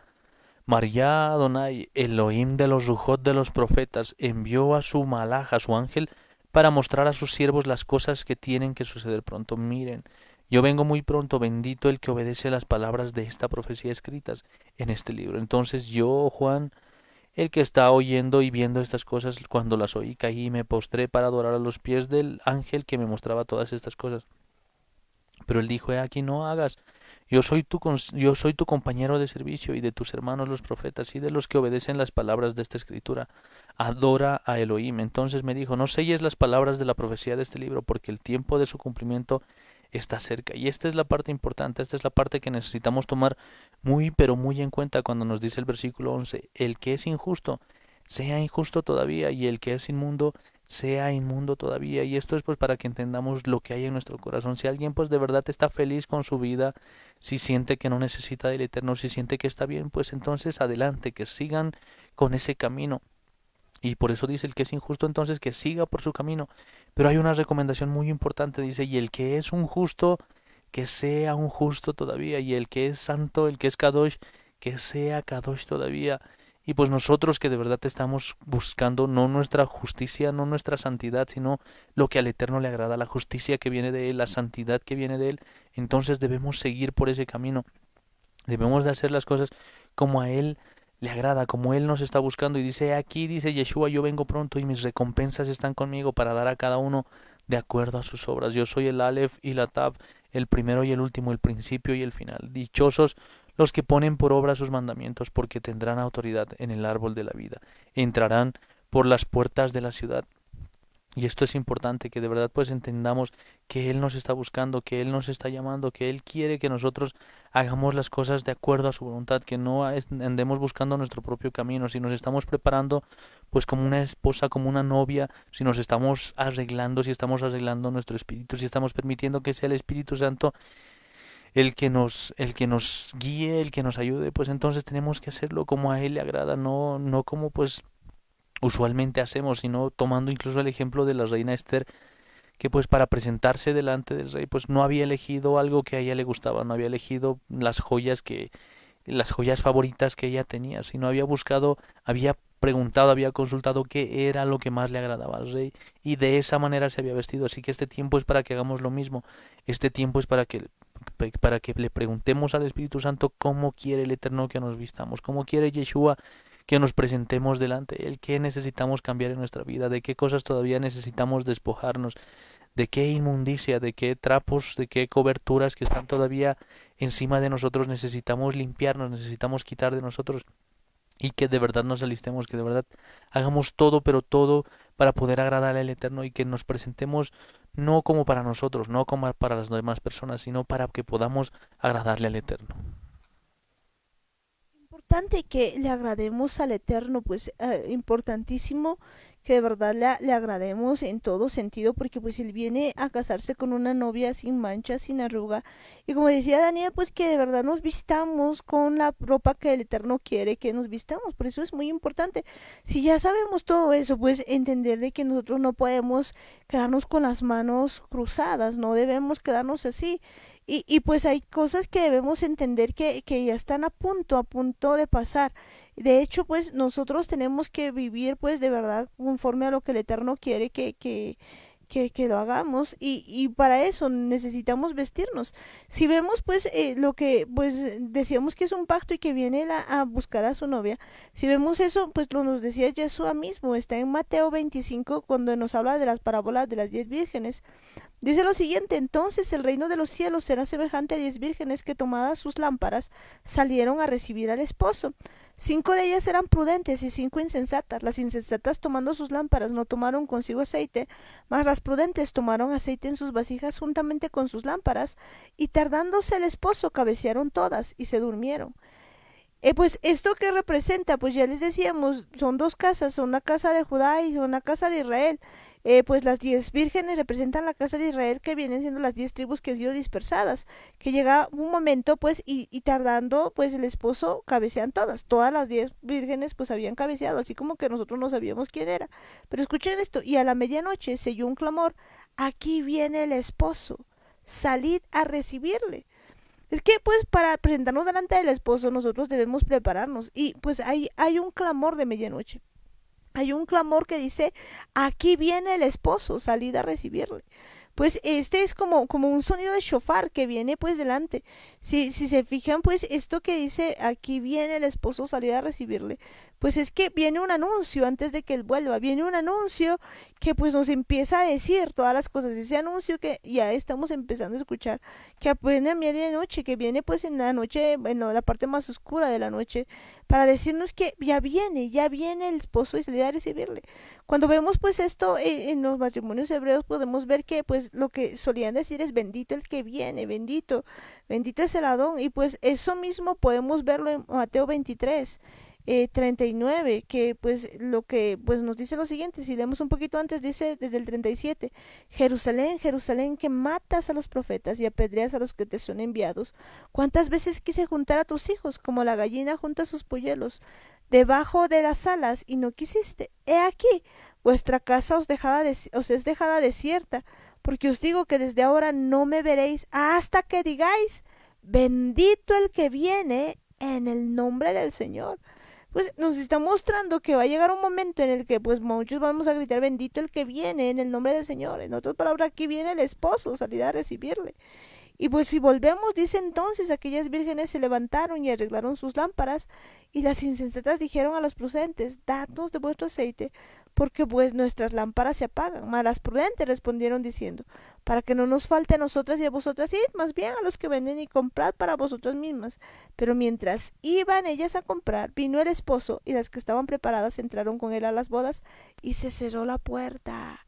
María Adonai, Elohim de los Rujot de los profetas, envió a su malaja, su ángel, para mostrar a sus siervos las cosas que tienen que suceder pronto. Miren, yo vengo muy pronto, bendito el que obedece las palabras de esta profecía escritas en este libro. Entonces yo, Juan, el que está oyendo y viendo estas cosas, cuando las oí, caí y me postré para adorar a los pies del ángel que me mostraba todas estas cosas. Pero él dijo, he aquí no hagas yo soy, tu, yo soy tu compañero de servicio y de tus hermanos los profetas y de los que obedecen las palabras de esta escritura. Adora a Elohim. Entonces me dijo, no selles las palabras de la profecía de este libro, porque el tiempo de su cumplimiento está cerca. Y esta es la parte importante, esta es la parte que necesitamos tomar muy, pero muy en cuenta cuando nos dice el versículo 11, el que es injusto, sea injusto todavía, y el que es inmundo, sea inmundo todavía. Y esto es pues para que entendamos lo que hay en nuestro corazón. Si alguien pues de verdad está feliz con su vida, si siente que no necesita del Eterno, si siente que está bien, pues entonces adelante, que sigan con ese camino. Y por eso dice el que es injusto entonces que siga por su camino. Pero hay una recomendación muy importante, dice, y el que es un justo, que sea un justo todavía, y el que es santo, el que es Kadosh, que sea Kadosh todavía. Y pues nosotros que de verdad estamos buscando no nuestra justicia, no nuestra santidad, sino lo que al Eterno le agrada, la justicia que viene de Él, la santidad que viene de Él, entonces debemos seguir por ese camino. Debemos de hacer las cosas como a Él le agrada, como Él nos está buscando. Y dice, aquí dice Yeshua, yo vengo pronto y mis recompensas están conmigo para dar a cada uno de acuerdo a sus obras. Yo soy el Aleph y la Tab, el primero y el último, el principio y el final. Dichosos los que ponen por obra sus mandamientos, porque tendrán autoridad en el árbol de la vida, entrarán por las puertas de la ciudad. Y esto es importante, que de verdad pues entendamos que Él nos está buscando, que Él nos está llamando, que Él quiere que nosotros hagamos las cosas de acuerdo a su voluntad, que no andemos buscando nuestro propio camino, si nos estamos preparando pues como una esposa, como una novia, si nos estamos arreglando, si estamos arreglando nuestro espíritu, si estamos permitiendo que sea el Espíritu Santo el que nos, el que nos guíe, el que nos ayude, pues entonces tenemos que hacerlo como a Él le agrada, no, no como pues usualmente hacemos, sino tomando incluso el ejemplo de la reina Esther, que pues para presentarse delante del rey, pues no había elegido algo que a ella le gustaba, no había elegido las joyas que las joyas favoritas que ella tenía, sino había buscado, había preguntado, había consultado qué era lo que más le agradaba al rey y de esa manera se había vestido. Así que este tiempo es para que hagamos lo mismo. Este tiempo es para que para que le preguntemos al Espíritu Santo cómo quiere el Eterno que nos vistamos, cómo quiere Yeshua que nos presentemos delante Él, qué necesitamos cambiar en nuestra vida, de qué cosas todavía necesitamos despojarnos, de qué inmundicia, de qué trapos, de qué coberturas que están todavía encima de nosotros necesitamos limpiarnos, necesitamos quitar de nosotros y que de verdad nos alistemos, que de verdad hagamos todo, pero todo para poder agradar al Eterno y que nos presentemos no como para nosotros, no como para las demás personas, sino para que podamos agradarle al Eterno. Importante que le agrademos al Eterno, pues eh, importantísimo que de verdad le agrademos en todo sentido porque pues él viene a casarse con una novia sin mancha, sin arruga y como decía Daniel pues que de verdad nos vistamos con la ropa que el Eterno quiere que nos vistamos, por eso es muy importante. Si ya sabemos todo eso pues entender de que nosotros no podemos quedarnos con las manos cruzadas, no debemos quedarnos así. Y, y pues hay cosas que debemos entender que, que ya están a punto, a punto de pasar. De hecho, pues nosotros tenemos que vivir pues de verdad conforme a lo que el Eterno quiere que, que, que, que lo hagamos y, y, para eso necesitamos vestirnos. Si vemos pues eh, lo que pues decíamos que es un pacto y que viene a buscar a su novia, si vemos eso pues lo nos decía Yeshua mismo, está en Mateo 25 cuando nos habla de las parábolas de las diez vírgenes. Dice lo siguiente, entonces el reino de los cielos será semejante a diez vírgenes que tomadas sus lámparas salieron a recibir al esposo. Cinco de ellas eran prudentes y cinco insensatas. Las insensatas tomando sus lámparas no tomaron consigo aceite, mas las prudentes tomaron aceite en sus vasijas juntamente con sus lámparas, y tardándose el esposo cabecearon todas y se durmieron. Eh, pues esto que representa, pues ya les decíamos, son dos casas, una casa de Judá y una casa de Israel. Eh, pues las diez vírgenes representan la casa de Israel que vienen siendo las diez tribus que han sido dispersadas, que llega un momento pues y, tardando pues el esposo cabecean todas, todas las diez vírgenes pues habían cabeceado, así como que nosotros no sabíamos quién era. Pero escuchen esto, y a la medianoche se oyó un clamor, aquí viene el esposo, salid a recibirle. Es que pues para presentarnos delante del esposo nosotros debemos prepararnos y pues hay, hay un clamor de medianoche. Hay un clamor que dice, aquí viene el esposo, salid a recibirle pues este es como, como un sonido de shofar que viene pues delante. Si, si se fijan, pues esto que dice aquí viene el esposo salir a recibirle, pues es que viene un anuncio antes de que él vuelva, viene un anuncio que pues nos empieza a decir todas las cosas, ese anuncio que ya estamos empezando a escuchar, que viene a medianoche, que viene pues en la noche, bueno la parte más oscura de la noche, para decirnos que ya viene, ya viene el esposo y salir a recibirle. Cuando vemos pues esto eh, en los matrimonios hebreos podemos ver que pues lo que solían decir es bendito el que viene, bendito, bendito es el Adón y pues eso mismo podemos verlo en Mateo 23. 39, eh, que pues lo que pues nos dice lo siguiente, si leemos un poquito antes, dice desde el 37, Jerusalén, Jerusalén, que matas a los profetas y apedreas a los que te son enviados, cuántas veces quise juntar a tus hijos, como la gallina junta sus polluelos, debajo de las alas y no quisiste. He aquí, vuestra casa os, es dejada desierta, porque os digo que desde ahora no me veréis hasta que digáis, bendito el que viene en el nombre del Señor. Pues nos está mostrando que va a llegar un momento en el que pues muchos vamos a gritar bendito el que viene en el nombre del Señor. En otras palabras, aquí viene el esposo, salir a recibirle. Y pues si volvemos, dice entonces aquellas vírgenes se levantaron y arreglaron sus lámparas, y las insensatas dijeron a los prudentes, dadnos de vuestro aceite, porque pues nuestras lámparas se apagan. malas las prudentes respondieron diciendo, para que no nos falte a nosotras y a vosotras, id más bien a los que venden y comprad para vosotras mismas. Pero mientras iban ellas a comprar, vino el esposo, y las que estaban preparadas entraron con él a las bodas, y se cerró la puerta.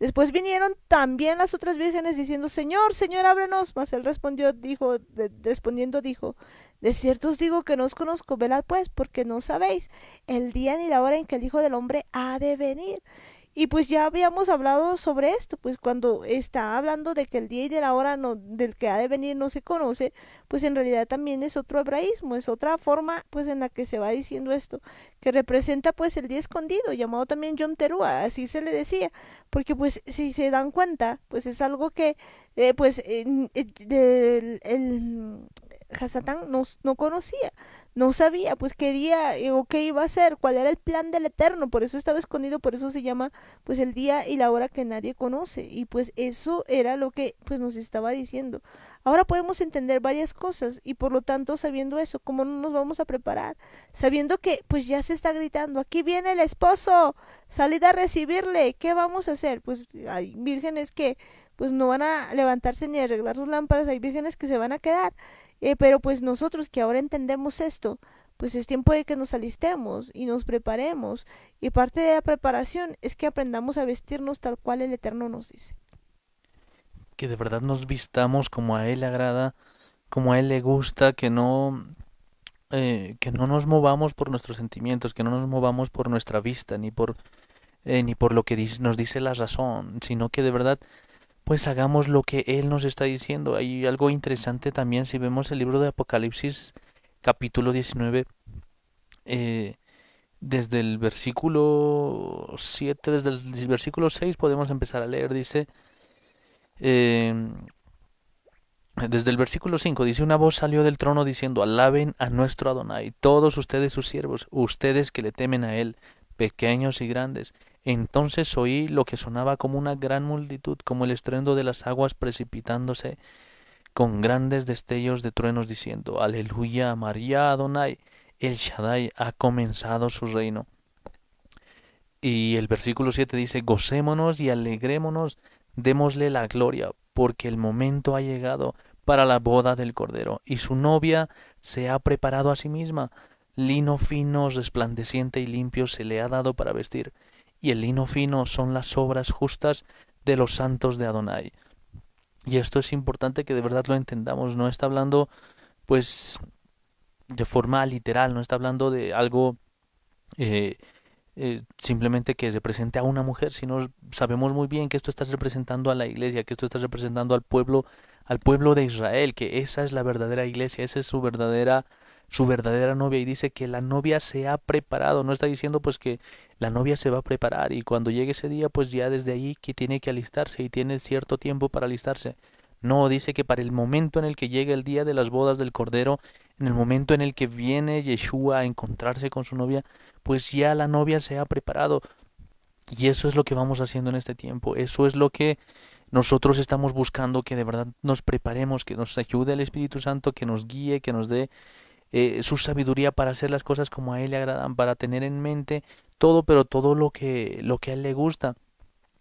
Después vinieron también las otras vírgenes diciendo, Señor, Señor, ábrenos. Mas él respondió, dijo, respondiendo dijo, de cierto os digo que no os conozco, velad pues, porque no sabéis el día ni la hora en que el Hijo del Hombre ha de venir. Y pues ya habíamos hablado sobre esto, pues cuando está hablando de que el día y de la hora no, del que ha de venir no se conoce, pues en realidad también es otro hebraísmo, es otra forma pues en la que se va diciendo esto, que representa pues el día escondido, llamado también Yom Teruah, así se le decía, porque pues si se dan cuenta, pues es algo que eh, pues eh, el, Hasatán no, conocía, no sabía, pues qué día eh, o qué iba a ser cuál era el plan del Eterno, por eso estaba escondido, por eso se llama pues el día y la hora que nadie conoce, y pues eso era lo que pues nos estaba diciendo. Ahora podemos entender varias cosas y por lo tanto sabiendo eso, ¿cómo nos vamos a preparar? Sabiendo que pues ya se está gritando, aquí viene el esposo, salid a recibirle, ¿qué vamos a hacer? Pues hay vírgenes que pues no van a levantarse ni arreglar sus lámparas, hay vírgenes que se van a quedar eh, pero pues nosotros que ahora entendemos esto, pues es tiempo de que nos alistemos y nos preparemos. Y parte de la preparación es que aprendamos a vestirnos tal cual el Eterno nos dice. Que de verdad nos vistamos como a Él le agrada, como a Él le gusta, que no, eh, que no nos movamos por nuestros sentimientos, que no nos movamos por nuestra vista, ni por, eh, ni por lo que nos dice la razón, sino que de verdad pues hagamos lo que Él nos está diciendo. Hay algo interesante también, si vemos el libro de Apocalipsis capítulo 19, eh, desde el versículo 7, desde el versículo 6 podemos empezar a leer, dice, em, desde el versículo 5 dice, una voz salió del trono diciendo, alaben a nuestro Adonai, todos ustedes sus siervos, ustedes que le temen a Él, pequeños y grandes, entonces oí lo que sonaba como una gran multitud, como el estruendo de las aguas precipitándose con grandes destellos de truenos diciendo, Aleluya, María Adonai, el Shaddai ha comenzado su reino. Y el versículo 7 dice, Gocémonos y alegrémonos, démosle la gloria, porque el momento ha llegado para la boda del Cordero, y su novia se ha preparado a sí misma. Lino fino, resplandeciente y limpio se le ha dado para vestir y el lino fino son las obras justas de los santos de Adonai. Y esto es importante que de verdad lo entendamos, no está hablando pues de forma literal, no está hablando de algo eh, eh, simplemente que represente a una mujer, sino sabemos muy bien que esto está representando a la iglesia, que esto está representando al pueblo, al pueblo de Israel, que esa es la verdadera iglesia, esa es su verdadera su verdadera novia y dice que la novia se ha preparado, no está diciendo pues que la novia se va a preparar y cuando llegue ese día pues ya desde ahí que tiene que alistarse y tiene cierto tiempo para alistarse. No, dice que para el momento en el que llega el día de las bodas del Cordero, en el momento en el que viene Yeshua a encontrarse con su novia, pues ya la novia se ha preparado. Y eso es lo que vamos haciendo en este tiempo, eso es lo que nosotros estamos buscando, que de verdad nos preparemos, que nos ayude el Espíritu Santo, que nos guíe, que nos dé eh, su sabiduría para hacer las cosas como a él le agradan, para tener en mente todo, pero todo lo que, lo que a él le gusta.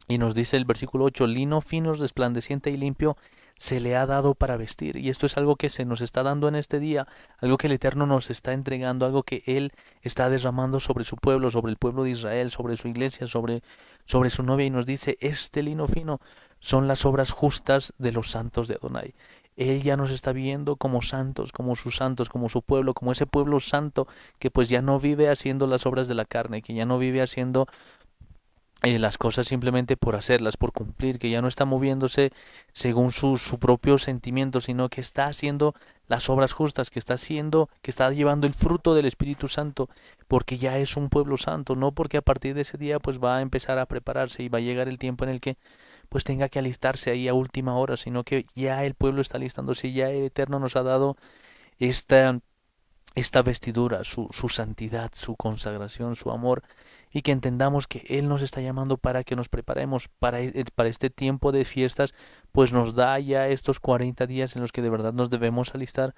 Y nos dice el versículo 8, lino fino, resplandeciente y limpio, se le ha dado para vestir. Y esto es algo que se nos está dando en este día, algo que el Eterno nos está entregando, algo que Él está derramando sobre su pueblo, sobre el pueblo de Israel, sobre su iglesia, sobre, sobre su novia. Y nos dice, este lino fino son las obras justas de los santos de Adonai. Él ya nos está viendo como santos, como sus santos, como su pueblo, como ese pueblo santo que pues ya no vive haciendo las obras de la carne, que ya no vive haciendo eh, las cosas simplemente por hacerlas, por cumplir, que ya no está moviéndose según su, su, propio sentimiento, sino que está haciendo las obras justas, que está haciendo, que está llevando el fruto del Espíritu Santo, porque ya es un pueblo santo, no porque a partir de ese día pues va a empezar a prepararse y va a llegar el tiempo en el que pues tenga que alistarse ahí a última hora, sino que ya el pueblo está alistándose, ya el Eterno nos ha dado esta, esta vestidura, su, su santidad, su consagración, su amor, y que entendamos que Él nos está llamando para que nos preparemos para, e, eh, para este tiempo de fiestas, pues nos da ya estos 40 días en los que de verdad nos debemos alistar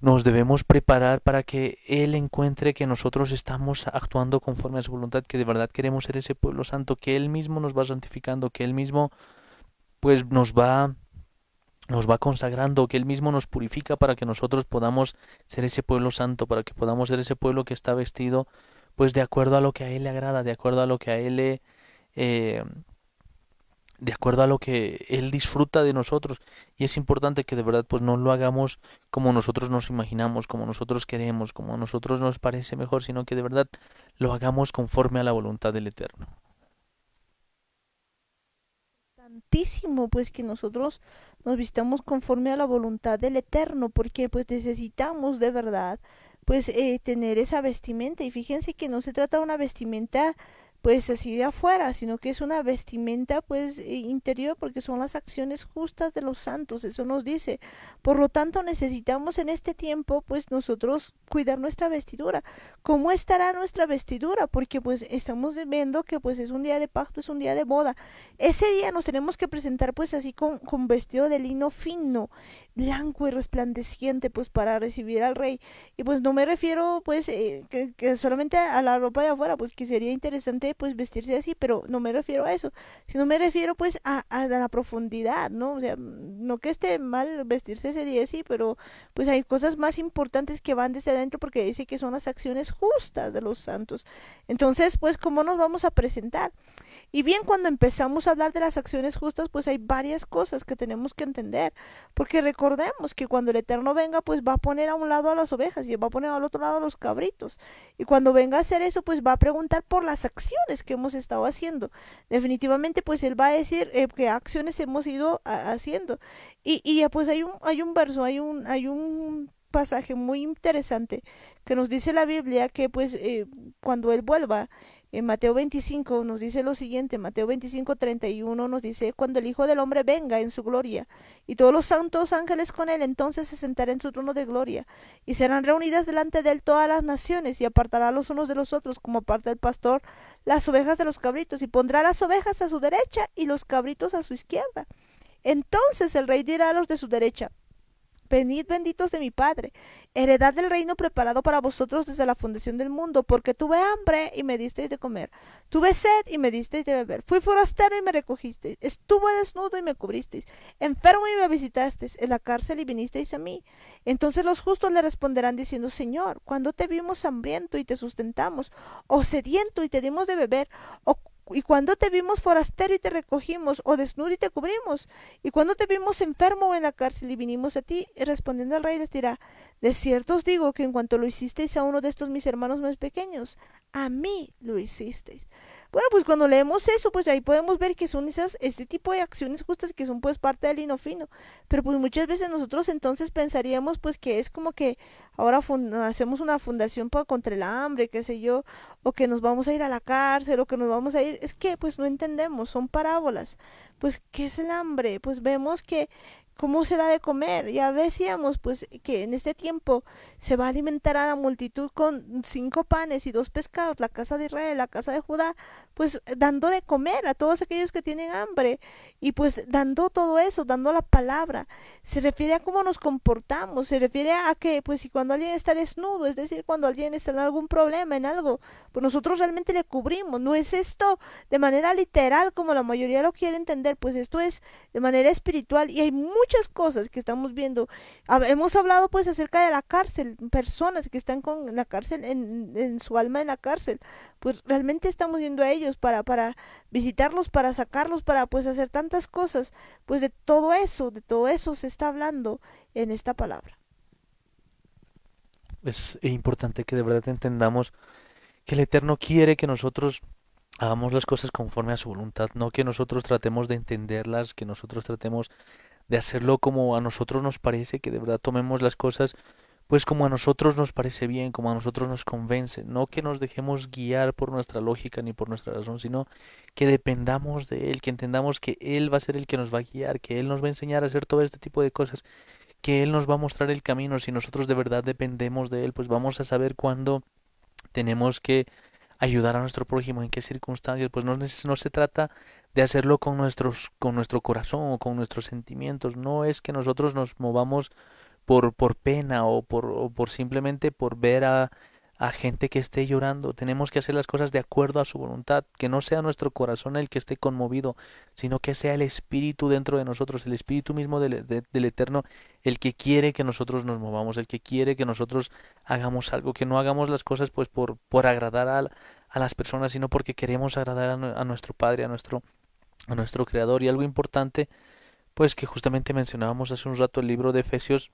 nos debemos preparar para que Él encuentre que nosotros estamos actuando conforme a su voluntad, que de verdad queremos ser ese pueblo santo, que Él mismo nos va santificando, que Él mismo pues nos va nos va consagrando, que Él mismo nos purifica para que nosotros podamos ser ese pueblo santo, para que podamos ser ese pueblo que está vestido pues de acuerdo a lo que a Él le agrada, de acuerdo a lo que a Él le... Eh, de acuerdo a lo que Él disfruta de nosotros. Y es importante que de verdad pues no lo hagamos como nosotros nos imaginamos, como nosotros queremos, como a nosotros nos parece mejor, sino que de verdad lo hagamos conforme a la voluntad del Eterno. Tantísimo pues que nosotros nos vistamos conforme a la voluntad del Eterno, porque pues necesitamos de verdad pues eh, tener esa vestimenta. Y fíjense que no se trata de una vestimenta pues así de afuera, sino que es una vestimenta pues interior porque son las acciones justas de los santos, eso nos dice. Por lo tanto necesitamos en este tiempo pues nosotros cuidar nuestra vestidura. ¿Cómo estará nuestra vestidura? Porque pues estamos viendo que pues es un día de pacto, es un día de boda. Ese día nos tenemos que presentar pues así con, vestido de lino fino, blanco y resplandeciente pues para recibir al rey. Y pues no me refiero pues eh, que solamente a la ropa de afuera, pues que sería interesante pues vestirse así, pero no me refiero a eso, sino me refiero pues a, a la profundidad, ¿no? O sea, no que esté mal vestirse ese día así, pero pues hay cosas más importantes que van desde adentro porque dice que son las acciones justas de los santos. Entonces, pues, ¿cómo nos vamos a presentar? Y bien, cuando empezamos a hablar de las acciones justas, pues hay varias cosas que tenemos que entender, porque recordemos que cuando el Eterno venga, pues va a poner a un lado a las ovejas y va a poner al otro lado a los cabritos. Y cuando venga a hacer eso, pues va a preguntar por las acciones que hemos estado haciendo. Definitivamente, pues él va a decir eh, qué acciones hemos ido haciendo. Y, y eh, pues hay un, hay un verso, hay un, hay un pasaje muy interesante que nos dice la Biblia que pues eh, cuando él vuelva, en Mateo 25 nos dice lo siguiente, Mateo 25, 31 nos dice, cuando el Hijo del Hombre venga en su gloria, y todos los santos ángeles con él, entonces se sentará en su trono de gloria, y serán reunidas delante de él todas las naciones, y apartará los unos de los otros, como aparta el pastor las ovejas de los cabritos, y pondrá las ovejas a su derecha y los cabritos a su izquierda. Entonces el rey dirá a los de su derecha, Venid benditos de mi Padre, heredad del reino preparado para vosotros desde la fundación del mundo, porque tuve hambre y me disteis de comer, tuve sed y me disteis de beber, fui forastero y me recogisteis, estuve desnudo y me cubristeis, enfermo y me visitasteis, en la cárcel y vinisteis a mí. Entonces los justos le responderán diciendo, Señor, cuando te vimos hambriento y te sustentamos, o sediento y te dimos de beber, o y cuando te vimos forastero y te recogimos, o desnudo y te cubrimos, y cuando te vimos enfermo en la cárcel y vinimos a ti, y eh, respondiendo al rey les dirá, de cierto os digo que en cuanto lo hicisteis a uno de estos mis hermanos más pequeños, a mí lo hicisteis. Bueno, pues cuando leemos eso, pues ahí podemos ver que son esas, este tipo de acciones justas que son pues parte del hino fino. Pero pues muchas veces nosotros entonces pensaríamos pues que es como que ahora hacemos una fundación para, contra el hambre, qué sé yo, o que nos vamos a ir a la cárcel, o que nos vamos a ir, es que pues no entendemos, son parábolas. Pues, ¿qué es el hambre? Pues vemos que, ¿Cómo se da de comer? Ya decíamos, pues, que en este tiempo se va a alimentar a la multitud con cinco panes y dos pescados, la casa de Israel, la casa de Judá, pues dando de comer a todos aquellos que tienen hambre. Y pues dando todo eso, dando la palabra, se refiere a cómo nos comportamos, se refiere a que, pues si cuando alguien está desnudo, es decir, cuando alguien está en algún problema, en algo, pues nosotros realmente le cubrimos. No es esto de manera literal como la mayoría lo quiere entender, pues esto es de manera espiritual y hay muchas cosas que estamos viendo. Hemos hablado pues acerca de la cárcel, personas que están con la cárcel, en, su alma en la cárcel, pues realmente estamos yendo a ellos para, para visitarlos para sacarlos, para pues hacer tantas cosas. Pues de todo eso, de todo eso se está hablando en esta palabra. Es importante que de verdad entendamos que el Eterno quiere que nosotros hagamos las cosas conforme a su voluntad, no que nosotros tratemos de entenderlas, que nosotros tratemos de hacerlo como a nosotros nos parece, que de verdad tomemos las cosas pues como a nosotros nos parece bien, como a nosotros nos convence, no que nos dejemos guiar por nuestra lógica ni por nuestra razón, sino que dependamos de Él, que entendamos que Él va a ser el que nos va a guiar, que Él nos va a enseñar a hacer todo este tipo de cosas, que Él nos va a mostrar el camino, si nosotros de verdad dependemos de Él, pues vamos a saber cuándo tenemos que ayudar a nuestro prójimo, en qué circunstancias, pues no, no, se trata de hacerlo con, nuestros, con nuestro corazón o con nuestros sentimientos, no es que nosotros nos movamos por, por pena o por, por simplemente por ver a, gente que esté llorando. Tenemos que hacer las cosas de acuerdo a su voluntad, que no sea nuestro corazón el que esté conmovido, sino que sea el Espíritu dentro de nosotros, el Espíritu mismo del, Eterno, el que quiere que nosotros nos movamos, el que quiere que nosotros hagamos algo, que no hagamos las cosas pues por, por agradar a, las personas, sino porque queremos agradar a, a nuestro Padre, a nuestro, a nuestro Creador. Y algo importante, pues que justamente mencionábamos hace un rato el libro de Efesios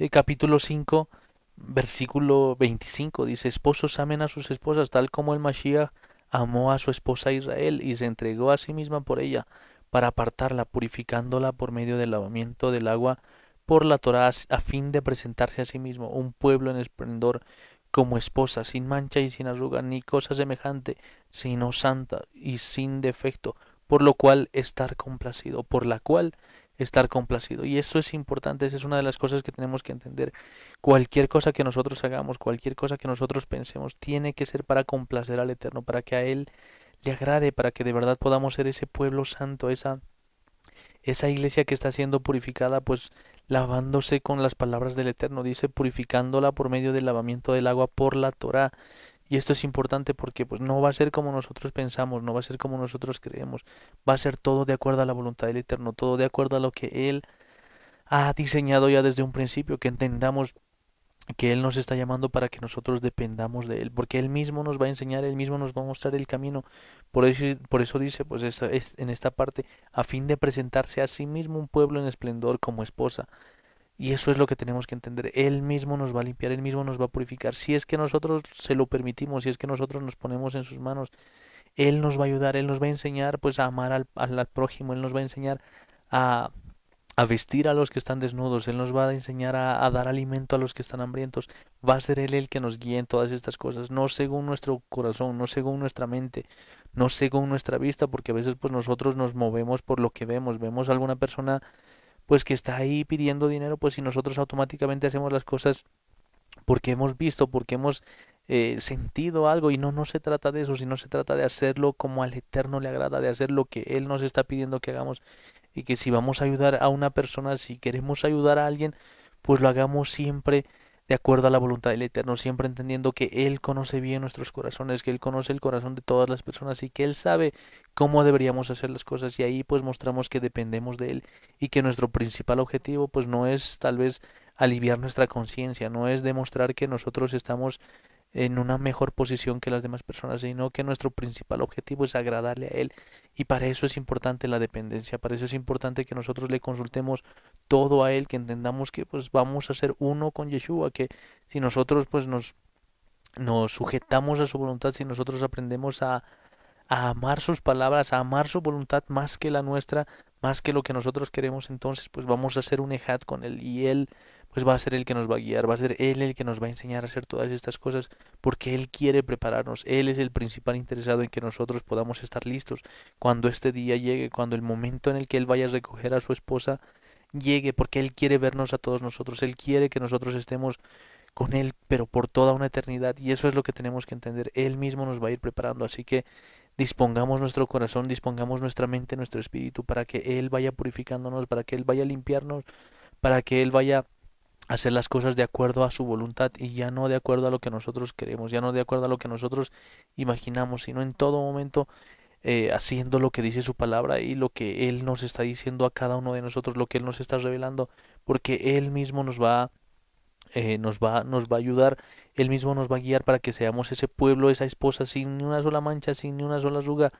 eh, capítulo 5, versículo 25, dice, esposos amen a sus esposas tal como el Mashiach amó a su esposa Israel y se entregó a sí misma por ella para apartarla, purificándola por medio del lavamiento del agua por la Torá a fin de presentarse a sí mismo un pueblo en esplendor como esposa, sin mancha y sin arruga, ni cosa semejante, sino santa y sin defecto, por lo cual estar complacido, por la cual estar complacido. Y eso es importante, esa es una de las cosas que tenemos que entender. Cualquier cosa que nosotros hagamos, cualquier cosa que nosotros pensemos, tiene que ser para complacer al Eterno, para que a Él le agrade, para que de verdad podamos ser ese pueblo santo, esa, esa iglesia que está siendo purificada, pues lavándose con las palabras del Eterno, dice, purificándola por medio del lavamiento del agua por la Torah. Y esto es importante porque pues, no va a ser como nosotros pensamos, no va a ser como nosotros creemos, va a ser todo de acuerdo a la voluntad del Eterno, todo de acuerdo a lo que Él ha diseñado ya desde un principio, que entendamos que Él nos está llamando para que nosotros dependamos de Él, porque Él mismo nos va a enseñar, Él mismo nos va a mostrar el camino. Por eso, por eso dice, pues es, en esta parte, a fin de presentarse a sí mismo un pueblo en esplendor como esposa, y eso es lo que tenemos que entender. Él mismo nos va a limpiar, Él mismo nos va a purificar. Si es que nosotros se lo permitimos, si es que nosotros nos ponemos en sus manos, Él nos va a ayudar, Él nos va a enseñar pues a amar al, prójimo, Él nos va a enseñar a, a, vestir a los que están desnudos, Él nos va a enseñar a, dar alimento a los que están hambrientos. Va a ser Él el que nos guíe en todas estas cosas, no según nuestro corazón, no según nuestra mente, no según nuestra vista, porque a veces pues nosotros nos movemos por lo que vemos, vemos a alguna persona pues que está ahí pidiendo dinero, pues si nosotros automáticamente hacemos las cosas porque hemos visto, porque hemos eh, sentido algo y no, no se trata de eso, sino se trata de hacerlo como al Eterno le agrada, de hacer lo que Él nos está pidiendo que hagamos y que si vamos a ayudar a una persona, si queremos ayudar a alguien, pues lo hagamos siempre de acuerdo a la voluntad del Eterno, siempre entendiendo que Él conoce bien nuestros corazones, que Él conoce el corazón de todas las personas y que Él sabe cómo deberíamos hacer las cosas y ahí pues mostramos que dependemos de Él y que nuestro principal objetivo pues no es tal vez aliviar nuestra conciencia, no es demostrar que nosotros estamos en una mejor posición que las demás personas, sino que nuestro principal objetivo es agradarle a Él. Y para eso es importante la dependencia, para eso es importante que nosotros le consultemos todo a Él, que entendamos que pues vamos a ser uno con Yeshua, que si nosotros pues nos, nos sujetamos a su voluntad, si nosotros aprendemos a, a amar sus palabras, a amar su voluntad más que la nuestra, más que lo que nosotros queremos, entonces pues vamos a ser un ejad con Él y Él pues va a ser el que nos va a guiar, va a ser Él el que nos va a enseñar a hacer todas estas cosas, porque Él quiere prepararnos, Él es el principal interesado en que nosotros podamos estar listos cuando este día llegue, cuando el momento en el que Él vaya a recoger a su esposa llegue, porque Él quiere vernos a todos nosotros, Él quiere que nosotros estemos con Él, pero por toda una eternidad, y eso es lo que tenemos que entender, Él mismo nos va a ir preparando, así que dispongamos nuestro corazón, dispongamos nuestra mente, nuestro espíritu, para que Él vaya purificándonos, para que Él vaya a limpiarnos, para que Él vaya hacer las cosas de acuerdo a su voluntad y ya no de acuerdo a lo que nosotros queremos, ya no de acuerdo a lo que nosotros imaginamos, sino en todo momento eh, haciendo lo que dice su palabra y lo que Él nos está diciendo a cada uno de nosotros, lo que Él nos está revelando, porque Él mismo nos va, eh, nos va, nos va a ayudar, Él mismo nos va a guiar para que seamos ese pueblo, esa esposa sin ni una sola mancha, sin ni una sola suga,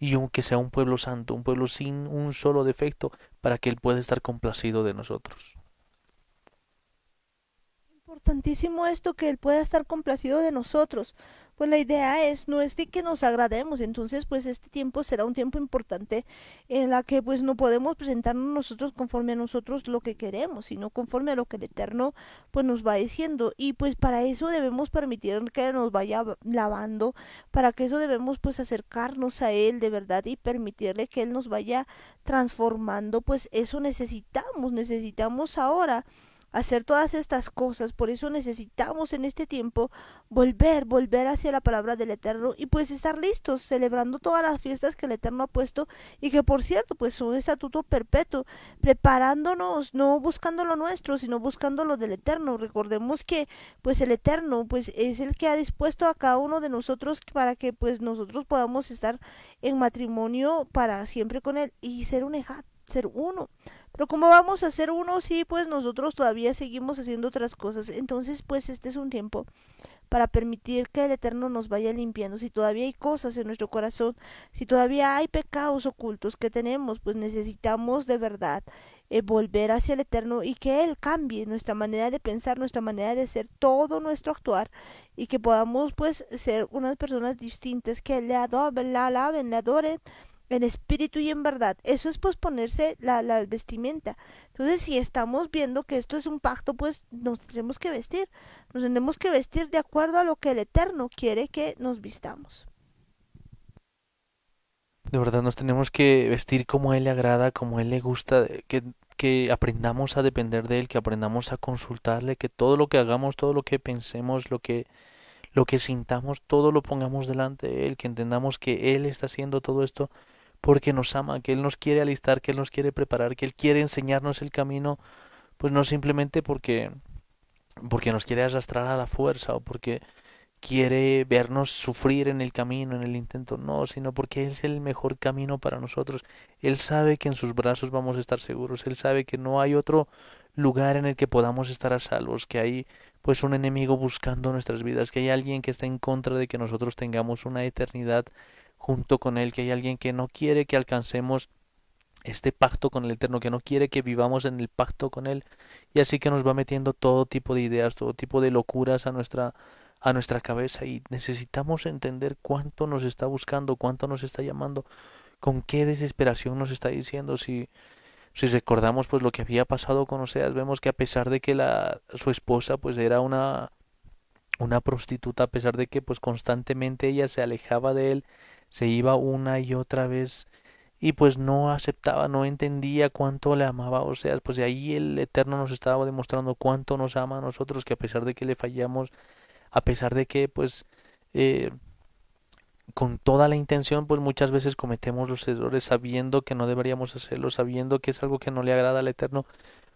y que sea un pueblo santo, un pueblo sin un solo defecto, para que Él pueda estar complacido de nosotros tantísimo esto que Él pueda estar complacido de nosotros. Pues la idea es, no es de que nos agrademos, entonces pues este tiempo será un tiempo importante en la que pues no podemos presentarnos nosotros conforme a nosotros lo que queremos, sino conforme a lo que el Eterno pues nos va diciendo. Y pues para eso debemos permitir que nos vaya lavando, para que eso debemos pues acercarnos a Él de verdad y permitirle que Él nos vaya transformando, pues eso necesitamos, necesitamos ahora hacer todas estas cosas. Por eso necesitamos en este tiempo volver, volver hacia la palabra del Eterno y pues estar listos, celebrando todas las fiestas que el Eterno ha puesto y que por cierto pues un estatuto perpetuo, preparándonos, no buscando lo nuestro, sino buscando lo del Eterno. Recordemos que pues el Eterno pues es el que ha dispuesto a cada uno de nosotros para que pues nosotros podamos estar en matrimonio para siempre con Él y ser un ser uno. Pero como vamos a hacer uno, sí, pues nosotros todavía seguimos haciendo otras cosas. Entonces, pues este es un tiempo para permitir que el Eterno nos vaya limpiando. Si todavía hay cosas en nuestro corazón, si todavía hay pecados ocultos que tenemos, pues necesitamos de verdad eh, volver hacia el Eterno y que Él cambie nuestra manera de pensar, nuestra manera de ser, todo nuestro actuar y que podamos pues ser unas personas distintas que le, le alaben, le adoren, en espíritu y en verdad. Eso es posponerse la, la, vestimenta. Entonces, si estamos viendo que esto es un pacto, pues nos tenemos que vestir. Nos tenemos que vestir de acuerdo a lo que el Eterno quiere que nos vistamos. De verdad nos tenemos que vestir como a Él le agrada, como a Él le gusta, que, que aprendamos a depender de Él, que aprendamos a consultarle, que todo lo que hagamos, todo lo que pensemos, lo que lo que sintamos, todo lo pongamos delante de Él, que entendamos que Él está haciendo todo esto porque nos ama, que Él nos quiere alistar, que Él nos quiere preparar, que Él quiere enseñarnos el camino, pues no simplemente porque, porque nos quiere arrastrar a la fuerza o porque quiere vernos sufrir en el camino, en el intento, no, sino porque es el mejor camino para nosotros. Él sabe que en sus brazos vamos a estar seguros, Él sabe que no hay otro lugar en el que podamos estar a salvos, que hay pues un enemigo buscando nuestras vidas, que hay alguien que está en contra de que nosotros tengamos una eternidad junto con Él, que hay alguien que no quiere que alcancemos este pacto con el Eterno, que no quiere que vivamos en el pacto con Él, y así que nos va metiendo todo tipo de ideas, todo tipo de locuras a nuestra a nuestra cabeza y necesitamos entender cuánto nos está buscando, cuánto nos está llamando, con qué desesperación nos está diciendo si si recordamos pues lo que había pasado con Oseas, vemos que a pesar de que la su esposa pues era una una prostituta, a pesar de que pues constantemente ella se alejaba de él se iba una y otra vez y pues no aceptaba, no entendía cuánto le amaba o sea pues de ahí el Eterno nos estaba demostrando cuánto nos ama a nosotros, que a pesar de que le fallamos, a pesar de que pues eh, con toda la intención, pues muchas veces cometemos los errores sabiendo que no deberíamos hacerlo, sabiendo que es algo que no le agrada al Eterno,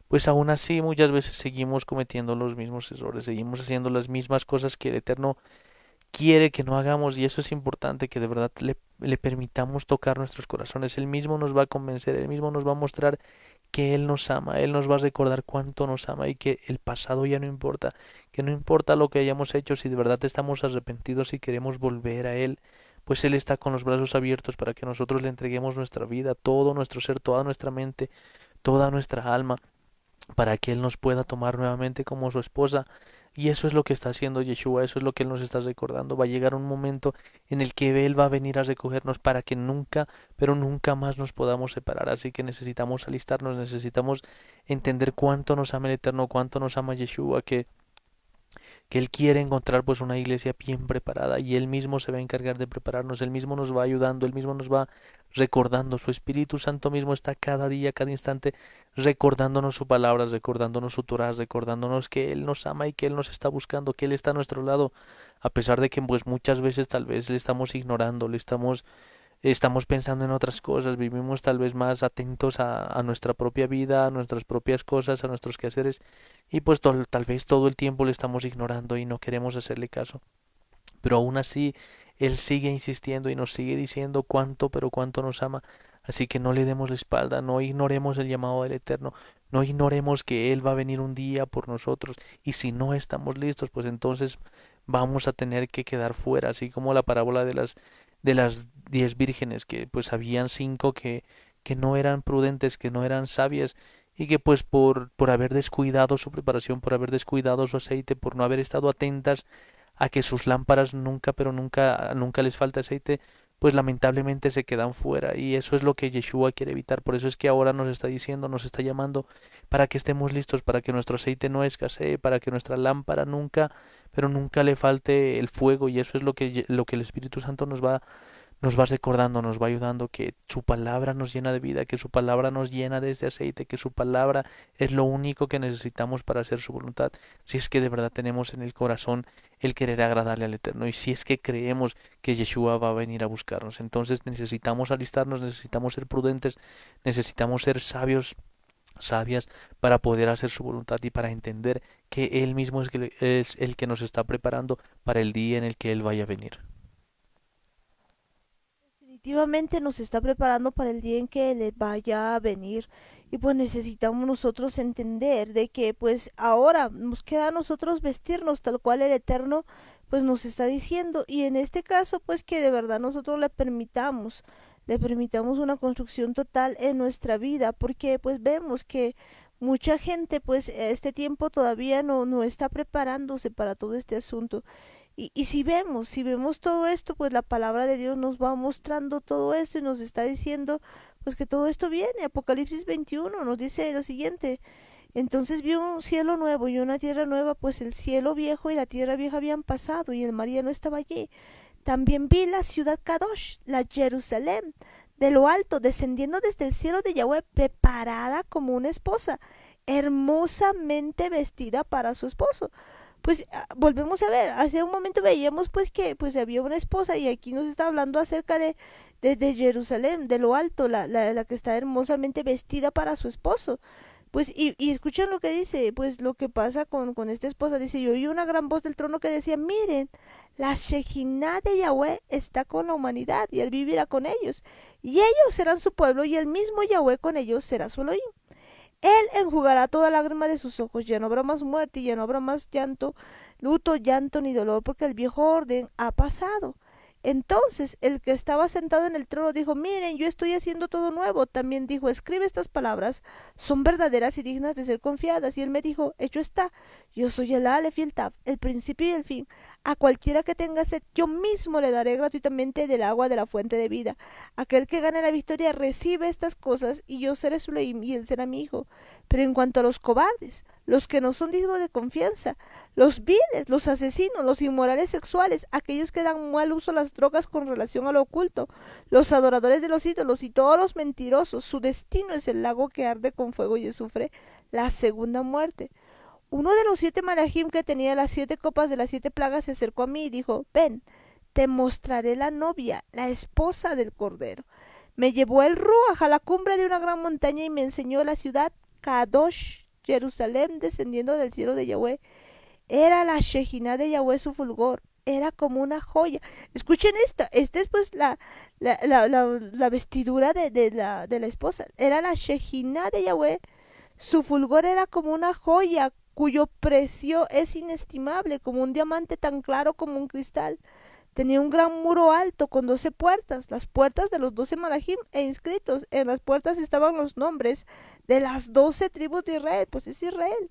pues aún así muchas veces seguimos cometiendo los mismos errores, seguimos haciendo las mismas cosas que el Eterno quiere que no hagamos y eso es importante que de verdad le, le, permitamos tocar nuestros corazones. Él mismo nos va a convencer, Él mismo nos va a mostrar que Él nos ama, Él nos va a recordar cuánto nos ama y que el pasado ya no importa, que no importa lo que hayamos hecho, si de verdad estamos arrepentidos y queremos volver a Él, pues Él está con los brazos abiertos para que nosotros le entreguemos nuestra vida, todo nuestro ser, toda nuestra mente, toda nuestra alma, para que Él nos pueda tomar nuevamente como su esposa y eso es lo que está haciendo Yeshua, eso es lo que Él nos está recordando. Va a llegar un momento en el que Él va a venir a recogernos para que nunca, pero nunca más nos podamos separar. Así que necesitamos alistarnos, necesitamos entender cuánto nos ama el Eterno, cuánto nos ama Yeshua, que que Él quiere encontrar pues una iglesia bien preparada y Él mismo se va a encargar de prepararnos, Él mismo nos va ayudando, Él mismo nos va recordando, su Espíritu Santo mismo está cada día, cada instante recordándonos su palabra, recordándonos su Torah, recordándonos que Él nos ama y que Él nos está buscando, que Él está a nuestro lado, a pesar de que pues muchas veces tal vez le estamos ignorando, le estamos estamos pensando en otras cosas, vivimos tal vez más atentos a, nuestra propia vida, a nuestras propias cosas, a nuestros quehaceres, y pues tal vez todo el tiempo le estamos ignorando y no queremos hacerle caso. Pero aún así, Él sigue insistiendo y nos sigue diciendo cuánto, pero cuánto nos ama. Así que no le demos la espalda, no ignoremos el llamado del Eterno, no ignoremos que Él va a venir un día por nosotros y si no estamos listos, pues entonces vamos a tener que quedar fuera, así como la parábola de las de las diez vírgenes, que pues habían cinco que, que no eran prudentes, que no eran sabias, y que pues por, por haber descuidado su preparación, por haber descuidado su aceite, por no haber estado atentas a que sus lámparas nunca, pero nunca, nunca les falta aceite, pues lamentablemente se quedan fuera. Y eso es lo que Yeshua quiere evitar. Por eso es que ahora nos está diciendo, nos está llamando, para que estemos listos, para que nuestro aceite no escasee, para que nuestra lámpara nunca pero nunca le falte el fuego y eso es lo que, lo que el Espíritu Santo nos va nos va recordando, nos va ayudando que su palabra nos llena de vida, que su palabra nos llena de este aceite, que su palabra es lo único que necesitamos para hacer su voluntad, si es que de verdad tenemos en el corazón el querer agradarle al Eterno y si es que creemos que Yeshua va a venir a buscarnos. Entonces necesitamos alistarnos, necesitamos ser prudentes, necesitamos ser sabios sabias para poder hacer su voluntad y para entender que Él mismo es, el que nos está preparando para el día en el que Él vaya a venir. Definitivamente nos está preparando para el día en que Él vaya a venir y pues necesitamos nosotros entender de que pues ahora nos queda a nosotros vestirnos tal cual el Eterno pues nos está diciendo y en este caso pues que de verdad nosotros le permitamos le permitamos una construcción total en nuestra vida, porque pues vemos que mucha gente pues este tiempo todavía no, no está preparándose para todo este asunto. Y, y, si vemos, si vemos todo esto, pues la palabra de Dios nos va mostrando todo esto y nos está diciendo pues que todo esto viene. Apocalipsis 21 nos dice lo siguiente. Entonces vio un cielo nuevo y una tierra nueva, pues el cielo viejo y la tierra vieja habían pasado y el maría no estaba allí. También vi la ciudad Kadosh, la Jerusalén, de lo alto, descendiendo desde el cielo de Yahweh, preparada como una esposa, hermosamente vestida para su esposo. Pues ah, volvemos a ver, hace un momento veíamos pues que pues había una esposa y aquí nos está hablando acerca de, de, Jerusalén, de lo alto, la, la que está hermosamente vestida para su esposo. Pues, y, y escuchan lo que dice, pues lo que pasa con, esta esposa. Dice, yo oí una gran voz del trono que decía, miren, la Shejiná de Yahweh está con la humanidad y él vivirá con ellos. Y ellos serán su pueblo y el mismo Yahweh con ellos será su Elohim. Él enjugará toda lágrima de sus ojos, ya no habrá más muerte, ya no habrá más llanto, luto, llanto ni dolor, porque el viejo orden ha pasado. Entonces el que estaba sentado en el trono dijo, miren, yo estoy haciendo todo nuevo. También dijo, escribe estas palabras, son verdaderas y dignas de ser confiadas. Y él me dijo, hecho está, yo soy el Aleph y el el principio y el fin. A cualquiera que tenga sed, yo mismo le daré gratuitamente del agua de la fuente de vida. Aquel que gane la victoria recibe estas cosas y yo seré su ley y él será mi hijo. Pero en cuanto a los cobardes, los que no son dignos de confianza, los viles, los asesinos, los inmorales sexuales, aquellos que dan mal uso a las drogas con relación a lo oculto, los adoradores de los ídolos y todos los mentirosos. Su destino es el lago que arde con fuego y sufre la segunda muerte. Uno de los siete malajim que tenía las siete copas de las siete plagas se acercó a mí y dijo, ven, te mostraré la novia, la esposa del cordero. Me llevó el ruaj a la cumbre de una gran montaña y me enseñó la ciudad Kadosh Jerusalén descendiendo del cielo de Yahweh. Era la shejina de Yahweh su fulgor. Era como una joya. Escuchen esta. Esta es pues la, la, la, vestidura de, la, de la esposa. Era la shejina de Yahweh. Su fulgor era como una joya cuyo precio es inestimable, como un diamante tan claro como un cristal. Tenía un gran muro alto con doce puertas, las puertas de los doce malajim e inscritos. En las puertas estaban los nombres de las doce tribus de Israel, pues es Israel.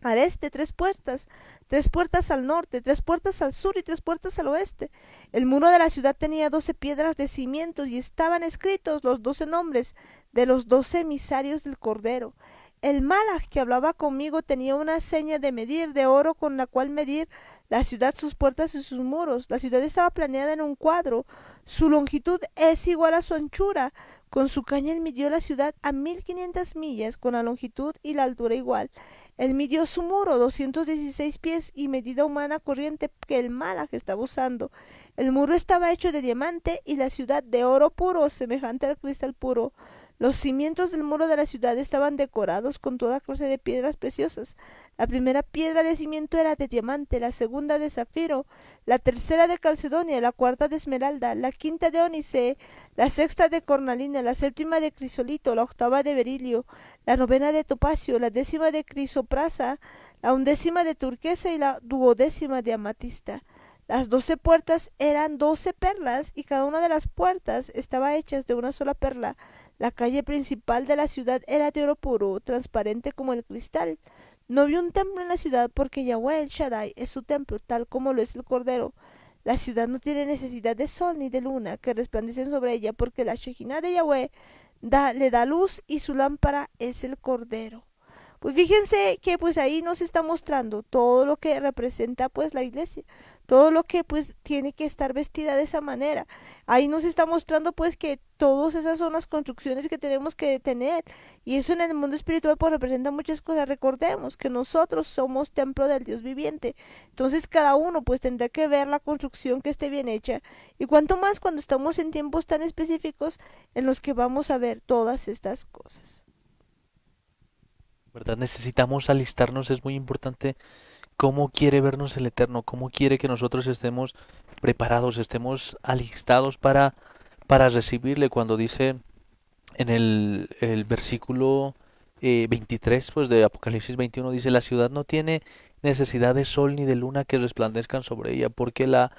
Al este tres puertas, tres puertas al norte, tres puertas al sur y tres puertas al oeste. El muro de la ciudad tenía doce piedras de cimientos y estaban escritos los doce nombres de los doce emisarios del Cordero. El malaj que hablaba conmigo tenía una seña de medir de oro con la cual medir la ciudad, sus puertas y sus muros. La ciudad estaba planeada en un cuadro. Su longitud es igual a su anchura. Con su caña midió la ciudad a 1500 millas, con la longitud y la altura igual. Él midió su muro, 216 pies y medida humana corriente que el que estaba usando. El muro estaba hecho de diamante y la ciudad de oro puro, semejante al cristal puro. Los cimientos del muro de la ciudad estaban decorados con toda clase de piedras preciosas. La primera piedra de cimiento era de diamante, la segunda de zafiro, la tercera de calcedonia, la cuarta de esmeralda, la quinta de onice, la sexta de cornalina, la séptima de crisolito, la octava de berilio, la novena de topacio, la décima de crisoprasa, la undécima de turquesa y la duodécima de amatista. Las doce puertas eran doce perlas y cada una de las puertas estaba hecha de una sola perla. La calle principal de la ciudad era de oro puro, transparente como el cristal. No vi un templo en la ciudad porque Yahweh el Shaddai es su templo, tal como lo es el Cordero. La ciudad no tiene necesidad de sol ni de luna que resplandecen sobre ella, porque la shejina de Yahweh le da luz y su lámpara es el Cordero. Pues fíjense que pues ahí nos está mostrando todo lo que representa pues la iglesia, todo lo que pues tiene que estar vestida de esa manera. Ahí nos está mostrando pues que todas esas son las construcciones que tenemos que detener y eso en el mundo espiritual pues representa muchas cosas. Recordemos que nosotros somos templo del Dios viviente, entonces cada uno pues tendrá que ver la construcción que esté bien hecha y cuanto más cuando estamos en tiempos tan específicos en los que vamos a ver todas estas cosas. ¿Verdad? Necesitamos alistarnos, es muy importante cómo quiere vernos el Eterno, cómo quiere que nosotros estemos preparados, estemos alistados para, para recibirle cuando dice en el, el versículo 23 eh, pues de Apocalipsis 21 dice la ciudad no tiene necesidad de sol ni de luna que resplandezcan sobre ella porque la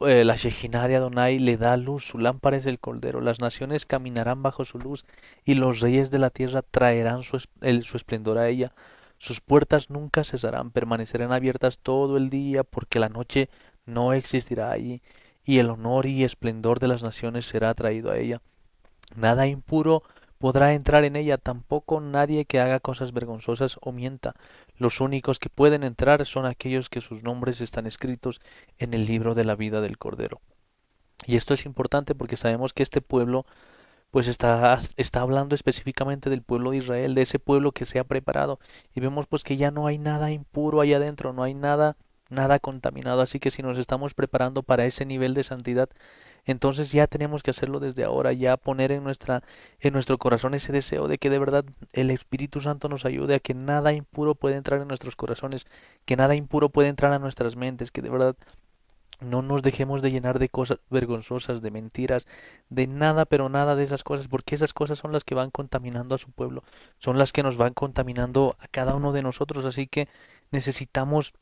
eh, la de Adonai le da luz, su lámpara es el cordero, las naciones caminarán bajo su luz y los reyes de la tierra traerán su, su esplendor a ella sus puertas nunca cesarán, permanecerán abiertas todo el día, porque la noche no existirá allí, y el honor y esplendor de las naciones será traído a ella. Nada impuro podrá entrar en ella, tampoco nadie que haga cosas vergonzosas o mienta. Los únicos que pueden entrar son aquellos que sus nombres están escritos en el libro de la vida del Cordero. Y esto es importante porque sabemos que este pueblo pues está, hablando específicamente del pueblo de Israel, de ese pueblo que se ha preparado. Y vemos pues que ya no hay nada impuro ahí adentro, no hay nada, nada contaminado. Así que si nos estamos preparando para ese nivel de santidad, entonces ya tenemos que hacerlo desde ahora, ya poner en nuestra, en nuestro corazón ese deseo de que de verdad el Espíritu Santo nos ayude a que nada impuro pueda entrar en nuestros corazones, que nada impuro pueda entrar a nuestras mentes, que de verdad no nos dejemos de llenar de cosas vergonzosas, de mentiras, de nada, pero nada de esas cosas, porque esas cosas son las que van contaminando a su pueblo, son las que nos van contaminando a cada uno de nosotros, así que necesitamos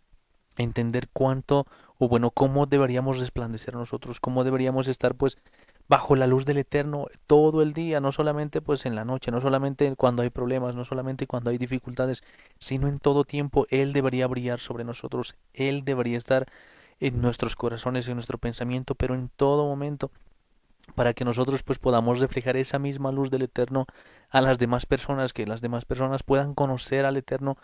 entender cuánto o bueno, cómo deberíamos resplandecer nosotros, cómo deberíamos estar pues bajo la luz del Eterno todo el día, no solamente pues en la noche, no solamente cuando hay problemas, no solamente cuando hay dificultades, sino en todo tiempo Él debería brillar sobre nosotros, Él debería estar en nuestros corazones, en nuestro pensamiento, pero en todo momento, para que nosotros pues podamos reflejar esa misma luz del Eterno a las demás personas, que las demás personas puedan conocer al Eterno,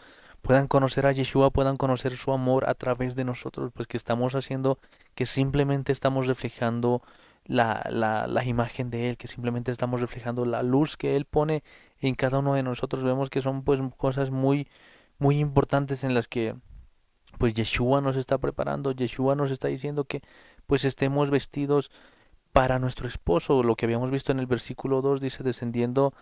puedan conocer a Yeshua, puedan conocer su amor a través de nosotros, pues que estamos haciendo, que simplemente estamos reflejando la, imagen de Él, que simplemente estamos reflejando la luz que Él pone en cada uno de nosotros. Vemos que son pues cosas muy, muy importantes en las que pues Yeshua nos está preparando, Yeshua nos está diciendo que pues estemos vestidos para nuestro esposo, lo que habíamos visto en el versículo 2 dice descendiendo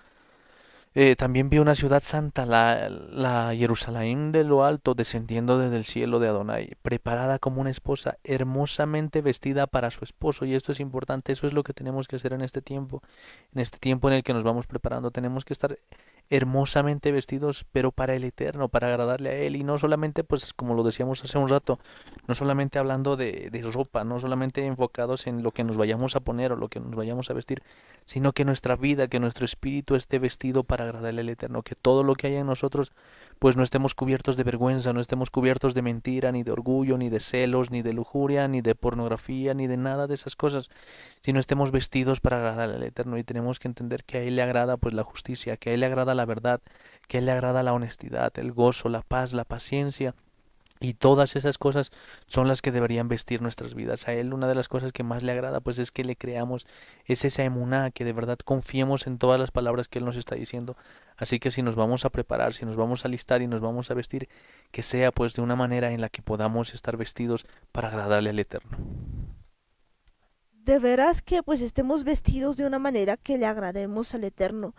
eh, también vi una ciudad santa, la, la Jerusalén de lo alto, descendiendo desde el cielo de Adonai, preparada como una esposa, hermosamente vestida para su esposo. Y esto es importante, eso es lo que tenemos que hacer en este tiempo, en este tiempo en el que nos vamos preparando. Tenemos que estar hermosamente vestidos, pero para el eterno, para agradarle a él. Y no solamente, pues como lo decíamos hace un rato, no solamente hablando de, ropa, no solamente enfocados en lo que nos vayamos a poner o lo que nos vayamos a vestir, sino que nuestra vida, que nuestro espíritu esté vestido para agradarle al eterno, que todo lo que hay en nosotros, pues no estemos cubiertos de vergüenza, no estemos cubiertos de mentira, ni de orgullo, ni de celos, ni de lujuria, ni de pornografía, ni de nada de esas cosas, sino estemos vestidos para agradarle al eterno y tenemos que entender que a él le agrada pues la justicia, que a él le agrada la verdad, que le agrada la honestidad, el gozo, la paz, la paciencia. Y todas esas cosas son las que deberían vestir nuestras vidas. A él una de las cosas que más le agrada pues es que le creamos, es esa emuná, que de verdad confiemos en todas las palabras que él nos está diciendo. Así que si nos vamos a preparar, si nos vamos a listar y nos vamos a vestir, que sea pues de una manera en la que podamos estar vestidos para agradarle al Eterno de veras que pues estemos vestidos de una manera que le agrademos al Eterno.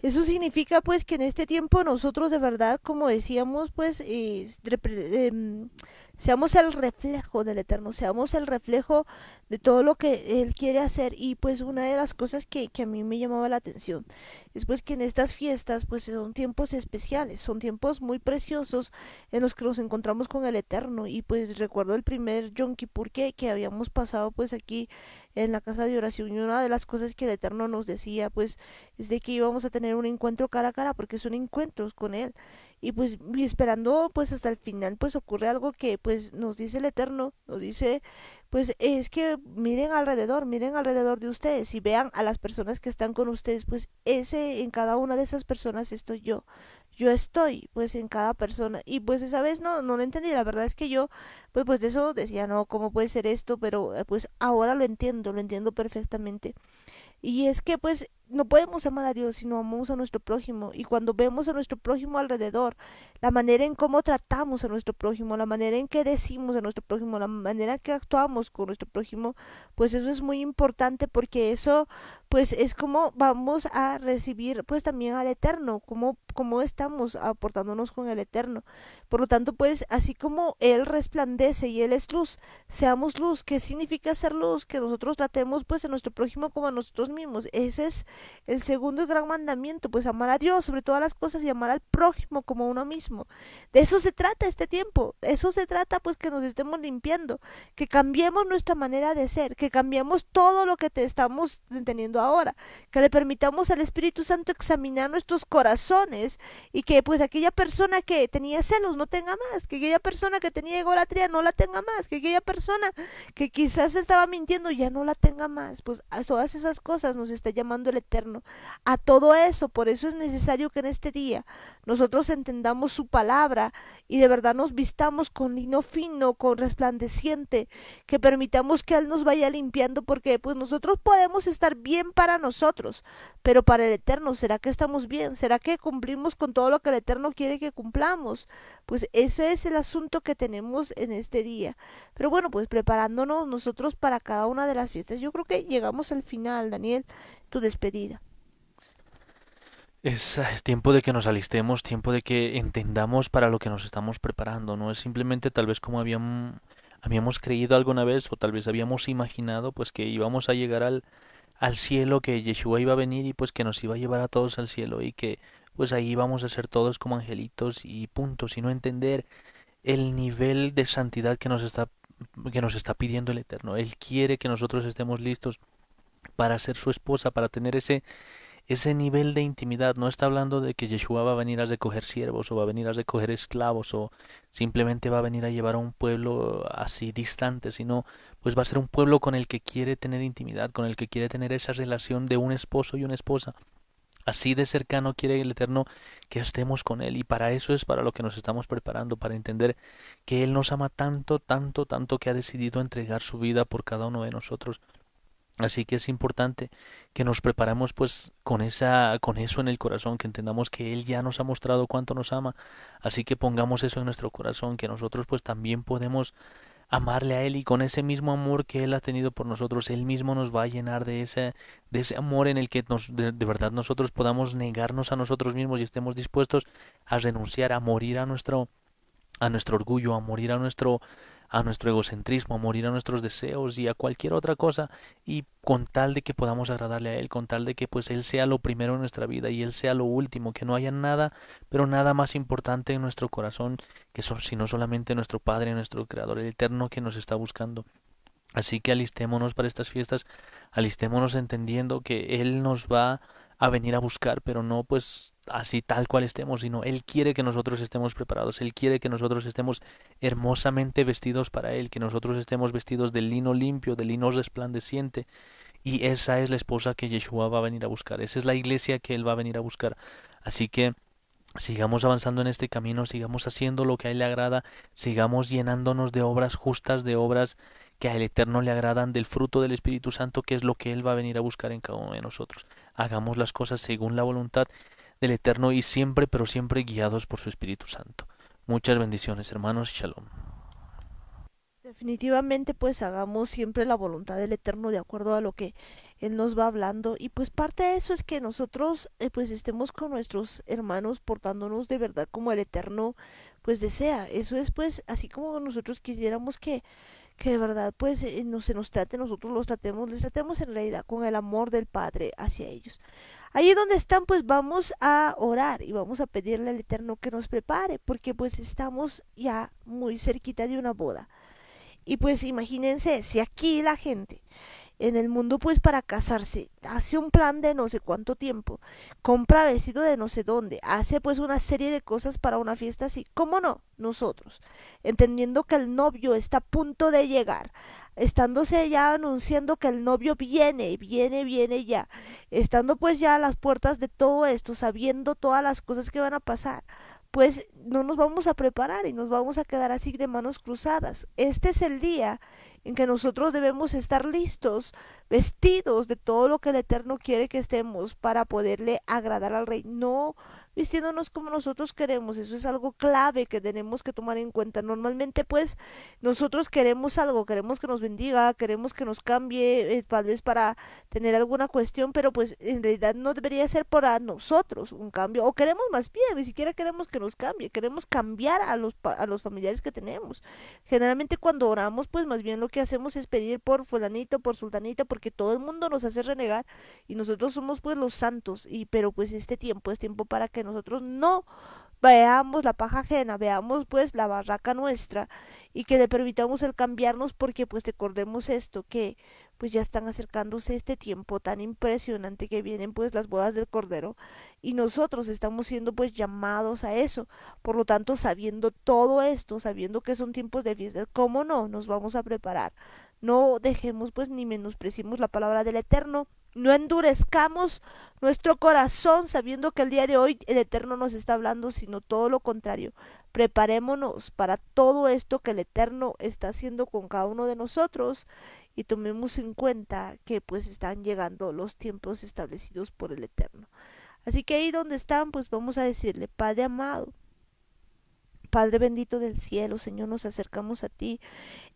Eso significa pues que en este tiempo nosotros de verdad, como decíamos, pues em, Seamos el reflejo del Eterno, seamos el reflejo de todo lo que Él quiere hacer. Y pues una de las cosas que, que a mí me llamaba la atención es pues que en estas fiestas pues son tiempos especiales, son tiempos muy preciosos en los que nos encontramos con el Eterno. Y pues recuerdo el primer Yom Kippur que, que habíamos pasado pues aquí en la casa de oración y una de las cosas que el Eterno nos decía pues es de que íbamos a tener un encuentro cara a cara porque son encuentros con Él y pues esperando pues hasta el final pues ocurre algo que pues nos dice el Eterno, nos dice pues es que miren alrededor, miren alrededor de ustedes y vean a las personas que están con ustedes, pues ese en cada una de esas personas estoy yo. Yo estoy pues en cada persona y pues esa vez no no lo entendí, la verdad es que yo pues pues de eso decía, no, ¿cómo puede ser esto? Pero eh, pues ahora lo entiendo, lo entiendo perfectamente. Y es que pues no podemos amar a Dios si no amamos a nuestro prójimo. Y cuando vemos a nuestro prójimo alrededor, la manera en cómo tratamos a nuestro prójimo, la manera en que decimos a nuestro prójimo, la manera en que actuamos con nuestro prójimo, pues eso es muy importante porque eso pues es como vamos a recibir pues también al Eterno, cómo como estamos aportándonos con el Eterno. Por lo tanto, pues así como Él resplandece y Él es luz, seamos luz. ¿Qué significa ser luz? Que nosotros tratemos pues a nuestro prójimo como a nosotros mismos. Ese es el segundo y gran mandamiento, pues amar a Dios sobre todas las cosas y amar al prójimo como uno mismo. De eso se trata este tiempo, de eso se trata pues que nos estemos limpiando, que cambiemos nuestra manera de ser, que cambiemos todo lo que te estamos teniendo ahora, que le permitamos al Espíritu Santo examinar nuestros corazones y que pues aquella persona que tenía celos no tenga más, que aquella persona que tenía egolatría no la tenga más, que aquella persona que quizás estaba mintiendo ya no la tenga más. Pues a todas esas cosas nos está llamando el eterno, a todo eso. Por eso es necesario que en este día nosotros entendamos su palabra y de verdad nos vistamos con lino fino, con resplandeciente, que permitamos que Él nos vaya limpiando, porque pues nosotros podemos estar bien para nosotros, pero para el eterno, ¿será que estamos bien? ¿Será que cumplimos con todo lo que el eterno quiere que cumplamos? Pues ese es el asunto que tenemos en este día. Pero bueno, pues preparándonos nosotros para cada una de las fiestas. Yo creo que llegamos al final, Daniel despedida. Es, tiempo de que nos alistemos, tiempo de que entendamos para lo que nos estamos preparando. No es simplemente tal vez como habíamos, habíamos creído alguna vez o tal vez habíamos imaginado pues que íbamos a llegar al, cielo, que Yeshua iba a venir y pues que nos iba a llevar a todos al cielo y que pues ahí íbamos a ser todos como angelitos y puntos y no entender el nivel de santidad que nos está que nos está pidiendo el Eterno. Él quiere que nosotros estemos listos para ser su esposa, para tener ese, ese nivel de intimidad. No está hablando de que Yeshua va a venir a recoger siervos o va a venir a recoger esclavos o simplemente va a venir a llevar a un pueblo así distante, sino pues va a ser un pueblo con el que quiere tener intimidad, con el que quiere tener esa relación de un esposo y una esposa. Así de cercano quiere el Eterno que estemos con Él y para eso es para lo que nos estamos preparando, para entender que Él nos ama tanto, tanto, tanto que ha decidido entregar su vida por cada uno de nosotros. Así que es importante que nos preparemos pues con esa con eso en el corazón, que entendamos que él ya nos ha mostrado cuánto nos ama, así que pongamos eso en nuestro corazón, que nosotros pues también podemos amarle a él y con ese mismo amor que él ha tenido por nosotros, él mismo nos va a llenar de ese de ese amor en el que nos, de, verdad nosotros podamos negarnos a nosotros mismos y estemos dispuestos a renunciar, a morir a nuestro a nuestro orgullo, a morir a nuestro a nuestro egocentrismo, a morir a nuestros deseos y a cualquier otra cosa, y con tal de que podamos agradarle a Él, con tal de que pues Él sea lo primero en nuestra vida y Él sea lo último, que no haya nada, pero nada más importante en nuestro corazón, que son, sino solamente nuestro Padre, nuestro Creador, el Eterno que nos está buscando. Así que alistémonos para estas fiestas, alistémonos entendiendo que Él nos va a venir a buscar, pero no pues así tal cual estemos, sino Él quiere que nosotros estemos preparados, Él quiere que nosotros estemos hermosamente vestidos para Él, que nosotros estemos vestidos de lino limpio, de lino resplandeciente. Y esa es la esposa que Yeshua va a venir a buscar, esa es la iglesia que Él va a venir a buscar. Así que sigamos avanzando en este camino, sigamos haciendo lo que a Él le agrada, sigamos llenándonos de obras justas, de obras que al Eterno le agradan, del fruto del Espíritu Santo, que es lo que Él va a venir a buscar en cada uno de nosotros. Hagamos las cosas según la voluntad el Eterno y siempre, pero siempre guiados por su Espíritu Santo. Muchas bendiciones, hermanos. y Shalom. Definitivamente, pues hagamos siempre la voluntad del Eterno de acuerdo a lo que Él nos va hablando. Y pues parte de eso es que nosotros, eh, pues estemos con nuestros hermanos portándonos de verdad como el Eterno, pues desea. Eso es, pues, así como nosotros quisiéramos que que de verdad pues eh, no, se nos trate, nosotros los tratemos, les tratemos en realidad con el amor del Padre hacia ellos. Allí donde están pues vamos a orar y vamos a pedirle al Eterno que nos prepare porque pues estamos ya muy cerquita de una boda. Y pues imagínense, si aquí la gente en el mundo pues para casarse, hace un plan de no sé cuánto tiempo, compra vestido de no sé dónde, hace pues una serie de cosas para una fiesta así, ¿cómo no? Nosotros, entendiendo que el novio está a punto de llegar, estándose ya anunciando que el novio viene, viene, viene ya, estando pues ya a las puertas de todo esto, sabiendo todas las cosas que van a pasar, pues no nos vamos a preparar y nos vamos a quedar así de manos cruzadas. Este es el día en que nosotros debemos estar listos, vestidos de todo lo que el Eterno quiere que estemos para poderle agradar al Rey. No vistiéndonos como nosotros queremos. Eso es algo clave que tenemos que tomar en cuenta. Normalmente, pues, nosotros queremos algo, queremos que nos bendiga, queremos que nos cambie, eh, tal vez para tener alguna cuestión, pero pues en realidad no debería ser para nosotros un cambio. O queremos más bien, ni siquiera queremos que nos cambie, queremos cambiar a los, a los familiares que tenemos. Generalmente cuando oramos, pues más bien lo que hacemos es pedir por fulanito, por sultanita, porque todo el mundo nos hace renegar y nosotros somos pues los santos, y pero pues este tiempo es tiempo para que nosotros no veamos la paja ajena, veamos pues la barraca nuestra y que le permitamos el cambiarnos porque pues recordemos esto, que pues ya están acercándose este tiempo tan impresionante que vienen pues las bodas del Cordero y nosotros estamos siendo pues llamados a eso. Por lo tanto, sabiendo todo esto, sabiendo que son tiempos de fiesta, ¿cómo no? Nos vamos a preparar. No dejemos pues ni menosprecimos la palabra del Eterno no endurezcamos nuestro corazón sabiendo que el día de hoy el Eterno nos está hablando, sino todo lo contrario. Preparémonos para todo esto que el Eterno está haciendo con cada uno de nosotros y tomemos en cuenta que pues están llegando los tiempos establecidos por el Eterno. Así que ahí donde están, pues vamos a decirle, Padre amado, Padre bendito del cielo, Señor, nos acercamos a ti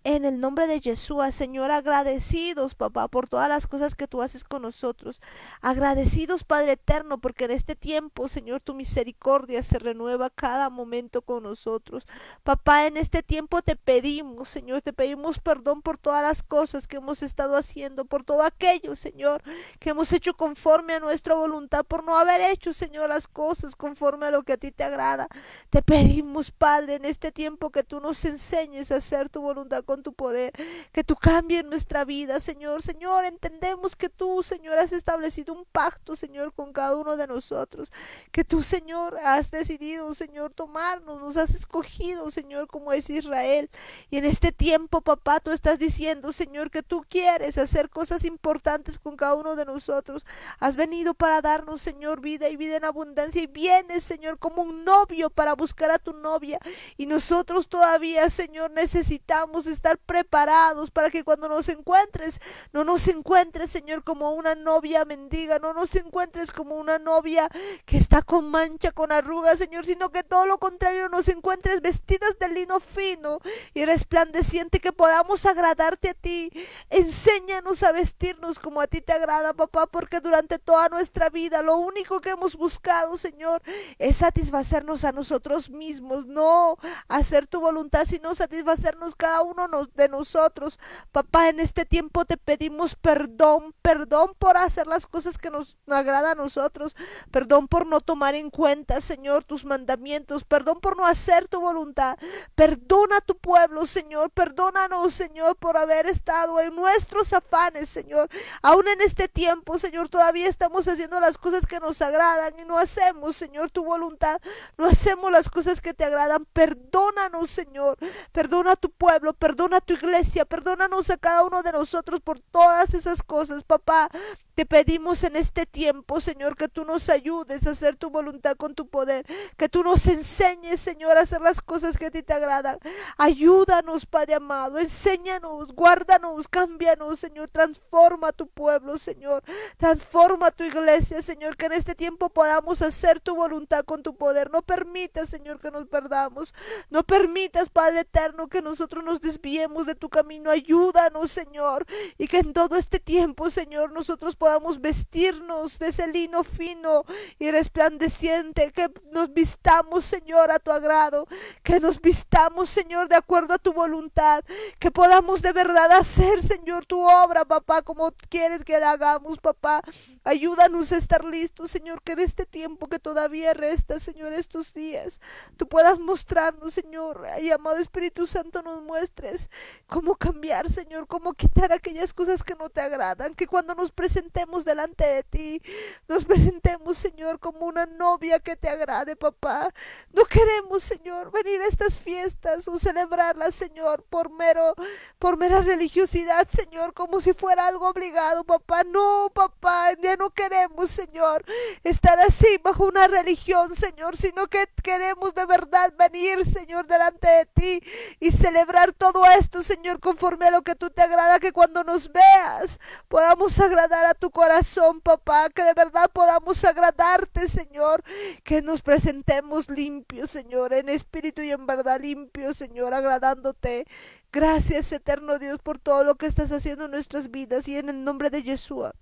en el nombre de Jesús, Señor, agradecidos, papá, por todas las cosas que tú haces con nosotros. Agradecidos, Padre Eterno, porque en este tiempo, Señor, tu misericordia se renueva cada momento con nosotros. Papá, en este tiempo te pedimos, Señor, te pedimos perdón por todas las cosas que hemos estado haciendo, por todo aquello, Señor, que hemos hecho conforme a nuestra voluntad, por no haber hecho, Señor, las cosas conforme a lo que a ti te agrada. Te pedimos, Padre, en este tiempo que tú nos enseñes a hacer tu voluntad con tu poder, que tú cambies nuestra vida, Señor. Señor, entendemos que tú, Señor, has establecido un pacto, Señor, con cada uno de nosotros, que tú, Señor, has decidido, Señor, tomarnos, nos has escogido, Señor, como es Israel. Y en este tiempo, papá, tú estás diciendo, Señor, que tú quieres hacer cosas importantes con cada uno de nosotros. Has venido para darnos, Señor, vida y vida en abundancia. Y vienes, Señor, como un novio para buscar a tu novia. Y nosotros todavía, Señor, necesitamos estar preparados para que cuando nos encuentres, no nos encuentres, Señor, como una novia mendiga, no nos encuentres como una novia que está con mancha, con arrugas, Señor, sino que todo lo contrario nos encuentres vestidas de lino fino y resplandeciente, que podamos agradarte a ti. Enséñanos a vestirnos como a ti te agrada, papá, porque durante toda nuestra vida lo único que hemos buscado, Señor, es satisfacernos a nosotros mismos, no hacer tu voluntad, sino satisfacernos cada uno de nosotros. Papá, en este tiempo te pedimos perdón, perdón por hacer las cosas que nos agrada a nosotros, perdón por no tomar en cuenta, Señor, tus mandamientos, perdón por no hacer tu voluntad. Perdona a tu pueblo, Señor, perdónanos, Señor, por haber estado en nuestros afanes, Señor. Aún en este tiempo, Señor, todavía estamos haciendo las cosas que nos agradan y no hacemos, Señor, tu voluntad, no hacemos las cosas que te agradan. Perdónanos, Señor, perdona a tu pueblo, perdón Perdona a tu iglesia, perdónanos a cada uno de nosotros por todas esas cosas, papá. Te pedimos en este tiempo, Señor, que tú nos ayudes a hacer tu voluntad con tu poder, que tú nos enseñes, Señor, a hacer las cosas que a ti te agradan. Ayúdanos, Padre amado, enséñanos, guárdanos, cámbianos, Señor, transforma tu pueblo, Señor, transforma tu iglesia, Señor, que en este tiempo podamos hacer tu voluntad con tu poder. No permitas, Señor, que nos perdamos. No permitas, Padre eterno, que nosotros nos desviemos de tu camino. Ayúdanos, Señor, y que en todo este tiempo, Señor, nosotros podamos vestirnos de ese lino fino y resplandeciente, que nos vistamos, Señor, a tu agrado, que nos vistamos, Señor, de acuerdo a tu voluntad, que podamos de verdad hacer, Señor, tu obra, papá, como quieres que la hagamos, papá. Ayúdanos a estar listos, Señor, que en este tiempo que todavía resta, Señor, estos días, tú puedas mostrarnos, Señor, y amado Espíritu Santo, nos muestres cómo cambiar, Señor, cómo quitar aquellas cosas que no te agradan, que cuando nos presentemos delante de ti, nos presentemos, Señor, como una novia que te agrade, papá. No queremos, Señor, venir a estas fiestas o celebrarlas, Señor, por mero, por mera religiosidad, Señor, como si fuera algo obligado, papá. No, papá, ya no queremos, Señor, estar así bajo una religión, Señor, sino que queremos de verdad venir, Señor, delante de ti y celebrar todo esto, Señor, conforme a lo que tú te agrada, que cuando nos veas podamos agradar a tu corazón, papá, que de verdad podamos agradarte, Señor, que nos presentemos limpios, Señor, en espíritu y en verdad limpios, Señor, agradándote. Gracias, eterno Dios, por todo lo que estás haciendo en nuestras vidas y en el nombre de Yeshua.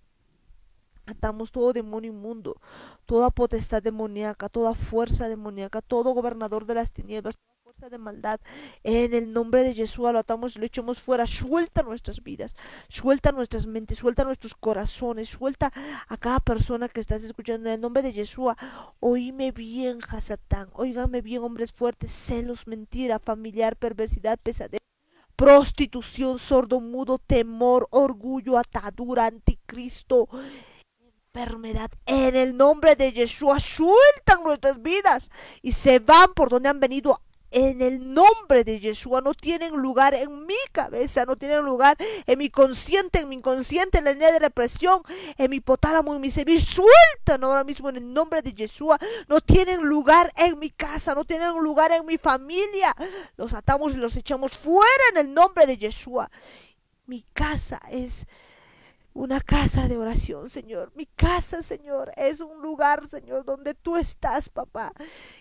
Atamos todo demonio inmundo, toda potestad demoníaca, toda fuerza demoníaca, todo gobernador de las tinieblas, de maldad. En el nombre de Yeshua lo atamos y lo echamos fuera. Suelta nuestras vidas, suelta nuestras mentes, suelta nuestros corazones, suelta a cada persona que estás escuchando. En el nombre de Yeshua, oíme bien, Hasatán. Óigame bien, hombres fuertes, celos, mentira, familiar, perversidad, pesadez prostitución, sordo, mudo, temor, orgullo, atadura, anticristo, enfermedad. En el nombre de Yeshua, sueltan nuestras vidas y se van por donde han venido en el nombre de Yeshua no tienen lugar en mi cabeza, no tienen lugar en mi consciente, en mi inconsciente, en la línea de represión, en mi potálamo, en mi semilla. Sueltan ahora mismo en el nombre de Yeshua. No tienen lugar en mi casa, no tienen lugar en mi familia. Los atamos y los echamos fuera en el nombre de Yeshua. Mi casa es una casa de oración, Señor. Mi casa, Señor, es un lugar, Señor, donde tú estás, papá.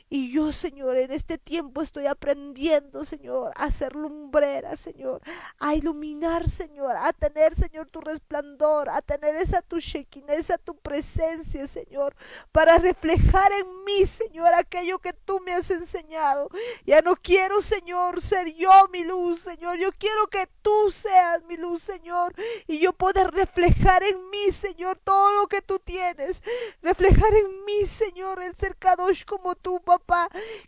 Y yo, Señor, en este tiempo estoy aprendiendo, Señor, a ser lumbrera, Señor, a iluminar, Señor, a tener, Señor, tu resplandor, a tener esa tu shekinah, esa tu presencia, Señor, para reflejar en mí, Señor, aquello que tú me has enseñado. Ya no quiero, Señor, ser yo mi luz, Señor. Yo quiero que tú seas mi luz, Señor, y yo poder reflejar en mí, Señor, todo lo que tú tienes. Reflejar en mí, Señor, el ser Kadosh como tú, vas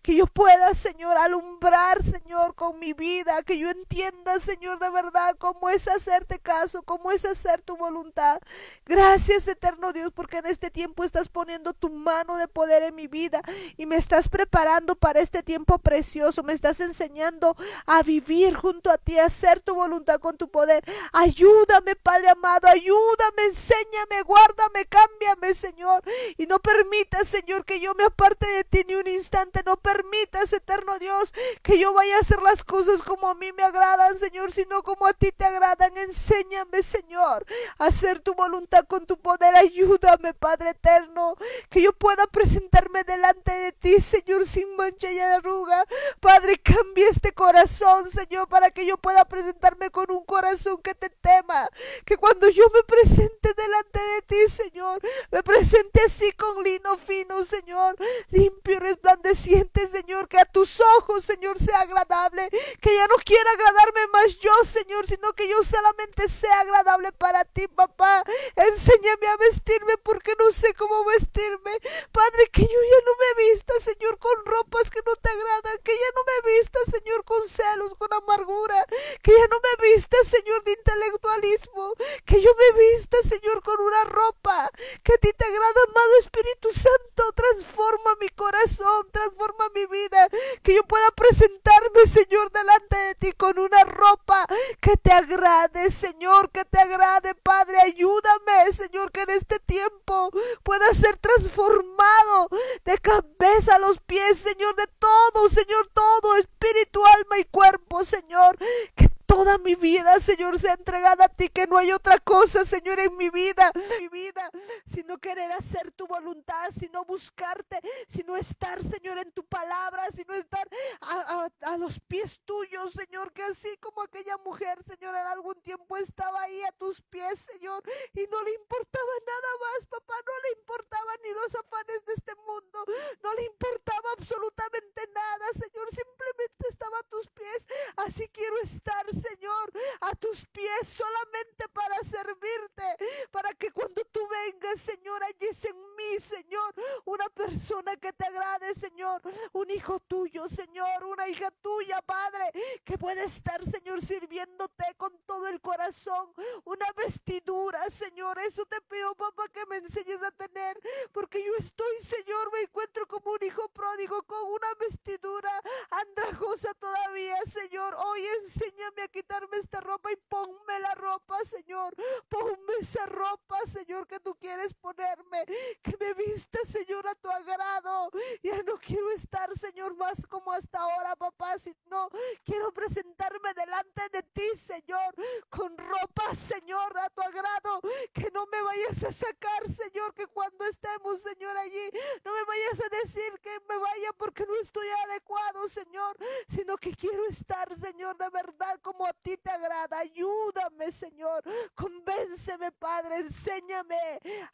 que yo pueda, Señor, alumbrar, Señor, con mi vida, que yo entienda, Señor, de verdad cómo es hacerte caso, cómo es hacer tu voluntad, Gracias, eterno Dios, porque en este tiempo estás poniendo tu mano de poder en mi vida y me estás preparando para este tiempo precioso. Me estás enseñando a vivir junto a ti, a hacer tu voluntad con tu poder. Ayúdame, Padre amado, ayúdame, enséñame, guárdame, cámbiame, Señor. Y no permitas, Señor, que yo me aparte de ti ni un instante. No permitas, eterno Dios, que yo vaya a hacer las cosas como a mí me agradan, Señor, sino como a ti te agradan. Enséñame, Señor, a hacer tu voluntad con tu poder, ayúdame, Padre eterno, que yo pueda presentarme delante de ti, Señor, sin mancha y arruga. Padre, cambia este corazón, Señor, para que yo pueda presentarme con un corazón que te tema. Que cuando yo me presente delante de ti, Señor, me presente así con lino fino, Señor, limpio y resplandeciente, Señor, que a tus ojos, Señor, sea agradable, que ya no quiera agradarme más yo, Señor, sino que yo solamente sea agradable para ti, papá enséñame a vestirme porque no sé cómo vestirme. Padre, que yo ya no me vista, Señor, con ropas que no te agradan, que ya no me vista, Señor, con celos, con amargura, que ya no me vista, Señor, de intelectualismo, que yo me vista, Señor, con una ropa que a ti te agrada, amado Espíritu Santo, transforma mi corazón, transforma mi vida, que yo pueda presentarme, Señor, delante de ti con una ropa que te agrade, Señor, que te agrade, Padre, ayúdame Señor, que en este tiempo pueda ser transformado de cabeza a los pies, Señor, de todo, Señor, todo, espíritu, alma y cuerpo, Señor. Que Toda mi vida, Señor, se ha entregado a ti, que no hay otra cosa, Señor, en mi vida, mi vida, sino querer hacer tu voluntad, sino buscarte, sino estar, Señor, en tu palabra, sino estar a, los pies tuyos, Señor, que así como aquella mujer, Señor, en algún tiempo estaba ahí a tus pies, Señor, y no le importaba nada más, papá, no le importaban ni los afanes de este mundo, no le importaba absolutamente nada, Señor, simplemente estaba a tus pies, así quiero estar, Señor, a tus pies solamente para servirte, para que cuando tú vengas, Señor, halles en mí, Señor, una persona que te agrade, Señor, un hijo tuyo, Señor, una hija tuya, Padre, que pueda estar, Señor, sirviéndote con todo el corazón, una vestidura, Señor, eso te pido, papá, que me enseñes a tener, porque yo estoy, Señor, me encuentro como un hijo pródigo con una vestidura andrajosa todavía, Señor, hoy enséñame a quitarme esta ropa y ponme la ropa, Señor. Ponme esa ropa, Señor, que tú quieres ponerme. Que me vista, Señor, a tu agrado. Ya no quiero estar, Señor, más como hasta ahora, papá. Si no, quiero presentarme delante de ti, Señor, con ropa, Señor, a tu agrado. Que no me vayas a sacar, Señor, que cuando estemos, Señor, allí, no me vayas a decir que me vaya porque no estoy adecuado, Señor, sino que quiero estar, Señor, de verdad, como como a ti te agrada. Ayúdame, Señor. Convénceme, Padre. Enséñame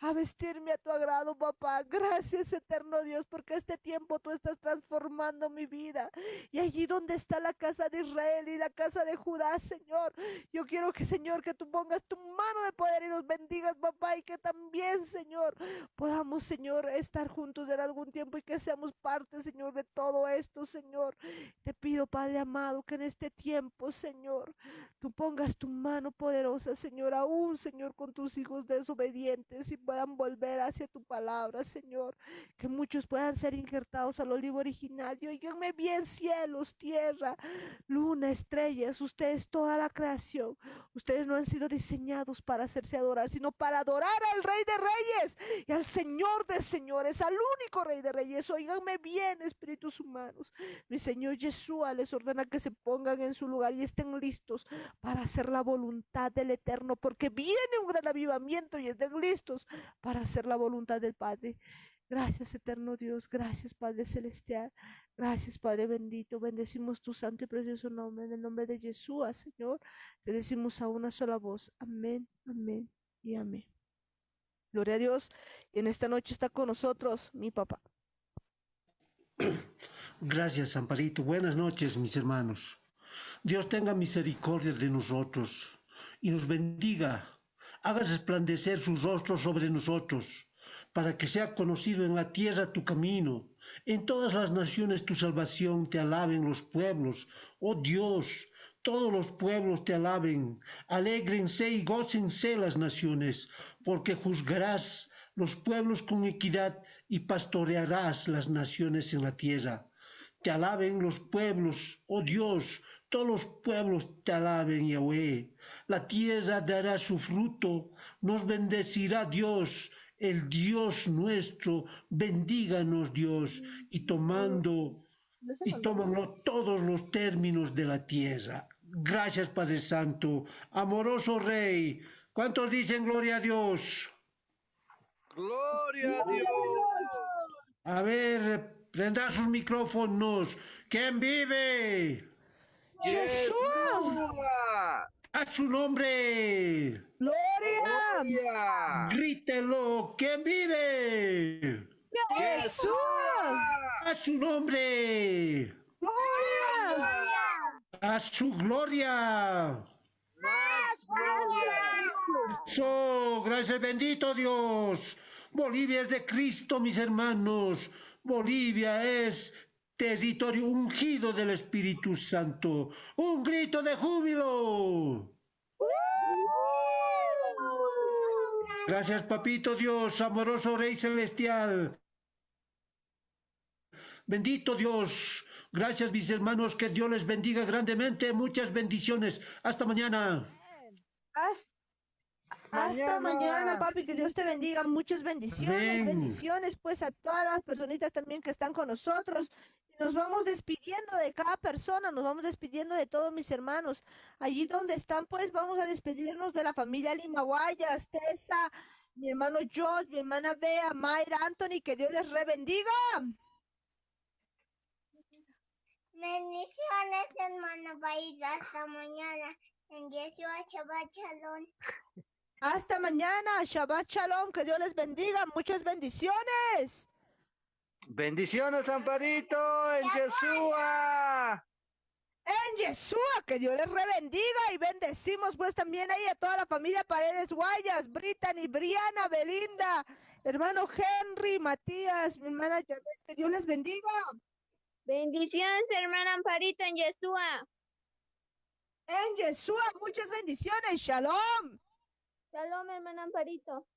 a vestirme a tu agrado, papá. Gracias, eterno Dios, porque este tiempo tú estás transformando mi vida. Y allí donde está la casa de Israel y la casa de Judá, Señor, yo quiero que, Señor, que tú pongas tu mano de poder y nos bendigas, papá, y que también, Señor, podamos, Señor, estar juntos en algún tiempo y que seamos parte, Señor, de todo esto, Señor. Te pido, Padre amado, que en este tiempo, Señor, Tú pongas tu mano poderosa, Señor, aún, Señor, con tus hijos desobedientes y puedan volver hacia tu palabra, Señor. Que muchos puedan ser injertados al olivo original. Y oiganme bien, cielos, tierra, luna, estrellas, ustedes toda la creación. Ustedes no han sido diseñados para hacerse adorar, sino para adorar al Rey de Reyes y al Señor de Señores, al único Rey de Reyes. oiganme bien, espíritus humanos. Mi Señor Yeshua les ordena que se pongan en su lugar y estén listos para hacer la voluntad del Eterno, porque viene un gran avivamiento y estén listos para hacer la voluntad del Padre. Gracias, eterno Dios. Gracias, Padre Celestial. Gracias, Padre bendito. Bendecimos tu santo y precioso nombre. En el nombre de Jesús, Señor, te decimos a una sola voz. Amén, amén y amén. Gloria a Dios. Y en esta noche está con nosotros mi papá. Gracias, Amparito. Buenas noches, mis hermanos. Dios tenga misericordia de nosotros y nos bendiga. Haga resplandecer sus rostros sobre nosotros, para que sea conocido en la tierra tu camino, en todas las naciones tu salvación, te alaben los pueblos. Oh Dios, todos los pueblos te alaben, alégrense y gócense las naciones, porque juzgarás los pueblos con equidad y pastorearás las naciones en la tierra. Te alaben los pueblos, oh Dios, todos los pueblos te alaben, Yahweh. La tierra dará su fruto, nos bendecirá Dios, el Dios nuestro, bendíganos Dios, y tomando, y todos los términos de la tierra. Gracias, Padre Santo, amoroso Rey. ¿Cuántos dicen gloria a Dios? Gloria a Dios. A ver, prendan sus micrófonos. ¿Quién vive? Jesús, ¡A su nombre! ¡Gloria! ¡Grítelo! ¿Quién vive? ¡Jesús! ¡A su nombre! ¡Gloria! ¡A su gloria! ¡Más gloria! gracias, bendito Dios. Bolivia es de Cristo, mis hermanos. Bolivia es territorio ungido del Espíritu Santo. ¡Un grito de júbilo! Gracias, papito Dios, amoroso Rey Celestial. Bendito Dios. Gracias, mis hermanos. Que Dios les bendiga grandemente. Muchas bendiciones. Hasta mañana. Hasta, mañana. papi. Que Dios te bendiga. Muchas bendiciones. Bendiciones, pues, a todas las personitas también que están con nosotros. Nos vamos despidiendo de cada persona, nos vamos despidiendo de todos mis hermanos. Allí donde están, pues vamos a despedirnos de la familia Limaguayas, Tessa, mi hermano Josh, mi hermana Bea, Mayra, Anthony, que Dios les rebendiga. Bendiciones, hermano Baida, hasta mañana. En Yeshua Shabbat Shalom. Hasta mañana, Shabbat Shalom, que Dios les bendiga, muchas bendiciones. Bendiciones, Amparito, en Yeshua. En Yeshua, que Dios les rebendiga y bendecimos pues también ahí a toda la familia Paredes Guayas, Brittany, Briana, Belinda, hermano Henry, Matías, mi hermana que Dios les bendiga. Bendiciones, hermana Amparito, en Yeshua. En Yeshua, muchas bendiciones, shalom. Shalom, hermana Amparito.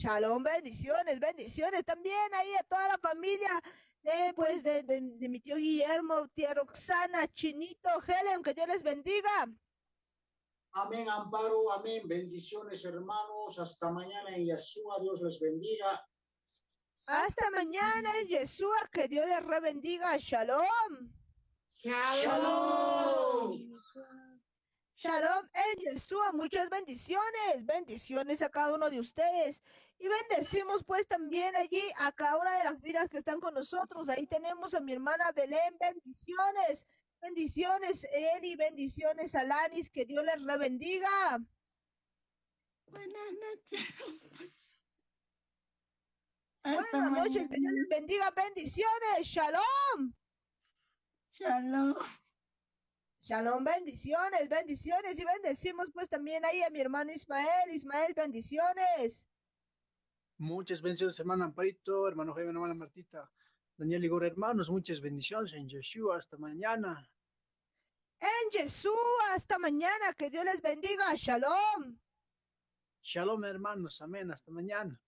Shalom, bendiciones, bendiciones también ahí a toda la familia. pues de, mi tío Guillermo, tía Roxana, Chinito, Helen, que Dios les bendiga. Amén, Amparo, amén. Bendiciones, hermanos. Hasta mañana en Yeshua, Dios les bendiga. Hasta mañana en Yeshua, que Dios les rebendiga. Shalom. Shalom. Shalom en Yeshua. Muchas bendiciones. Bendiciones a cada uno de ustedes. Y bendecimos pues también allí a cada una de las vidas que están con nosotros. Ahí tenemos a mi hermana Belén, bendiciones, bendiciones Eli, bendiciones a que Dios les rebendiga. Buenas noches. Buenas noches, que Dios les bendiga, bendiciones, shalom. Shalom. Shalom, bendiciones, bendiciones y bendecimos pues también ahí a mi hermano Ismael. Ismael, bendiciones. Muchas bendiciones, hermano Amparito, hermano Jaime, hermana Martita, Daniel Igor, hermanos, muchas bendiciones en Yeshua, hasta mañana. En Jesús, hasta mañana, que Dios les bendiga, shalom. Shalom, hermanos, amén, hasta mañana.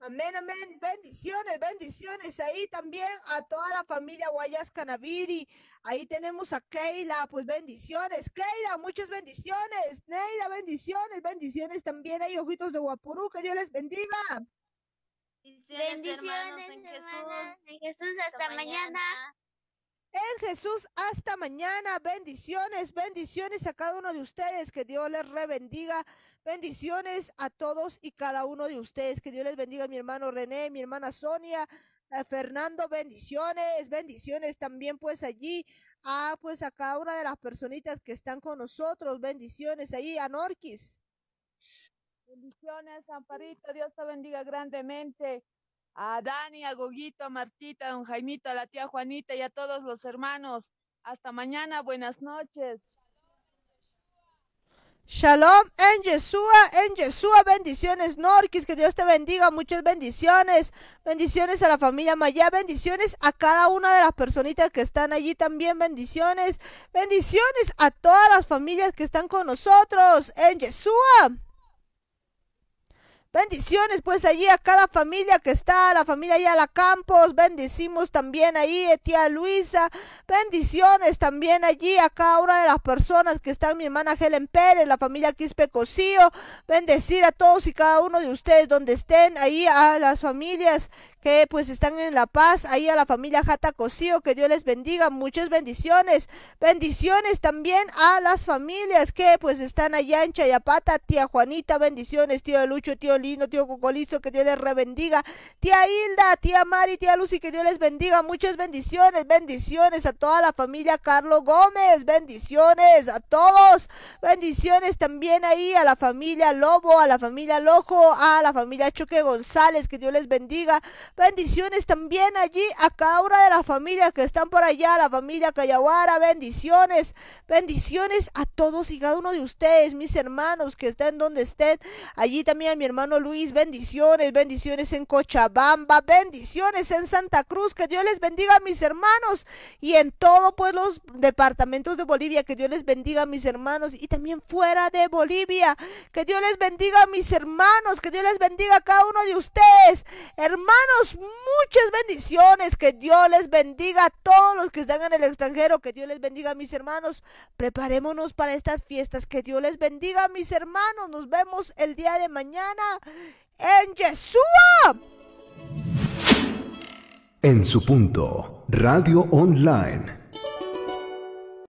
Amén, amén. Bendiciones, bendiciones ahí también a toda la familia Guayas Canaviri. Ahí tenemos a Keila, pues bendiciones. Keila, muchas bendiciones. Neida, bendiciones, bendiciones también hay ojitos de Guapurú. Que Dios les bendiga. Bendiciones, bendiciones en, Jesús. en Jesús. Hasta, mañana. mañana. En Jesús, hasta mañana. Bendiciones, bendiciones a cada uno de ustedes. Que Dios les rebendiga. Bendiciones a todos y cada uno de ustedes. Que Dios les bendiga, a mi hermano René, mi hermana Sonia, Fernando, bendiciones, bendiciones también pues allí. a ah, pues a cada una de las personitas que están con nosotros, bendiciones ahí, a Norquis. Bendiciones, Amparito, Dios te bendiga grandemente. A Dani, a Goguito, a Martita, a don Jaimito, a la tía Juanita y a todos los hermanos. Hasta mañana, buenas noches. Shalom en Yeshua, en Yeshua, bendiciones Norquis, que Dios te bendiga, muchas bendiciones, bendiciones a la familia Maya, bendiciones a cada una de las personitas que están allí también, bendiciones, bendiciones a todas las familias que están con nosotros en Yeshua. Bendiciones pues allí a cada familia que está, la familia Yala Campos, bendecimos también ahí a eh, tía Luisa, bendiciones también allí a cada una de las personas que están, mi hermana Helen Pérez, la familia Quispe Cosío, bendecir a todos y cada uno de ustedes donde estén, ahí a las familias que pues están en La Paz, ahí a la familia Jata Cocío, que Dios les bendiga, muchas bendiciones, bendiciones también a las familias que pues están allá en Chayapata, tía Juanita, bendiciones, tío Lucho, tío Lino, tío Cocolizo, que Dios les bendiga, tía Hilda, tía Mari, tía Lucy, que Dios les bendiga, muchas bendiciones, bendiciones a toda la familia Carlos Gómez, bendiciones a todos, bendiciones también ahí a la familia Lobo, a la familia Lojo, a la familia Choque González, que Dios les bendiga, Bendiciones también allí a cada una de las familias que están por allá, la familia Cayaguara, bendiciones, bendiciones a todos y cada uno de ustedes, mis hermanos que estén donde estén. Allí también a mi hermano Luis, bendiciones, bendiciones en Cochabamba, bendiciones en Santa Cruz, que Dios les bendiga a mis hermanos y en todo pues los departamentos de Bolivia, que Dios les bendiga a mis hermanos y también fuera de Bolivia, que Dios les bendiga a mis hermanos, que Dios les bendiga a cada uno de ustedes, hermanos Muchas, bendiciones. Que Dios les bendiga a todos los que están en el extranjero. Que Dios les bendiga a mis hermanos. Preparémonos para estas fiestas. Que Dios les bendiga a mis hermanos. Nos vemos el día de mañana en Yeshua. En su punto, Radio Online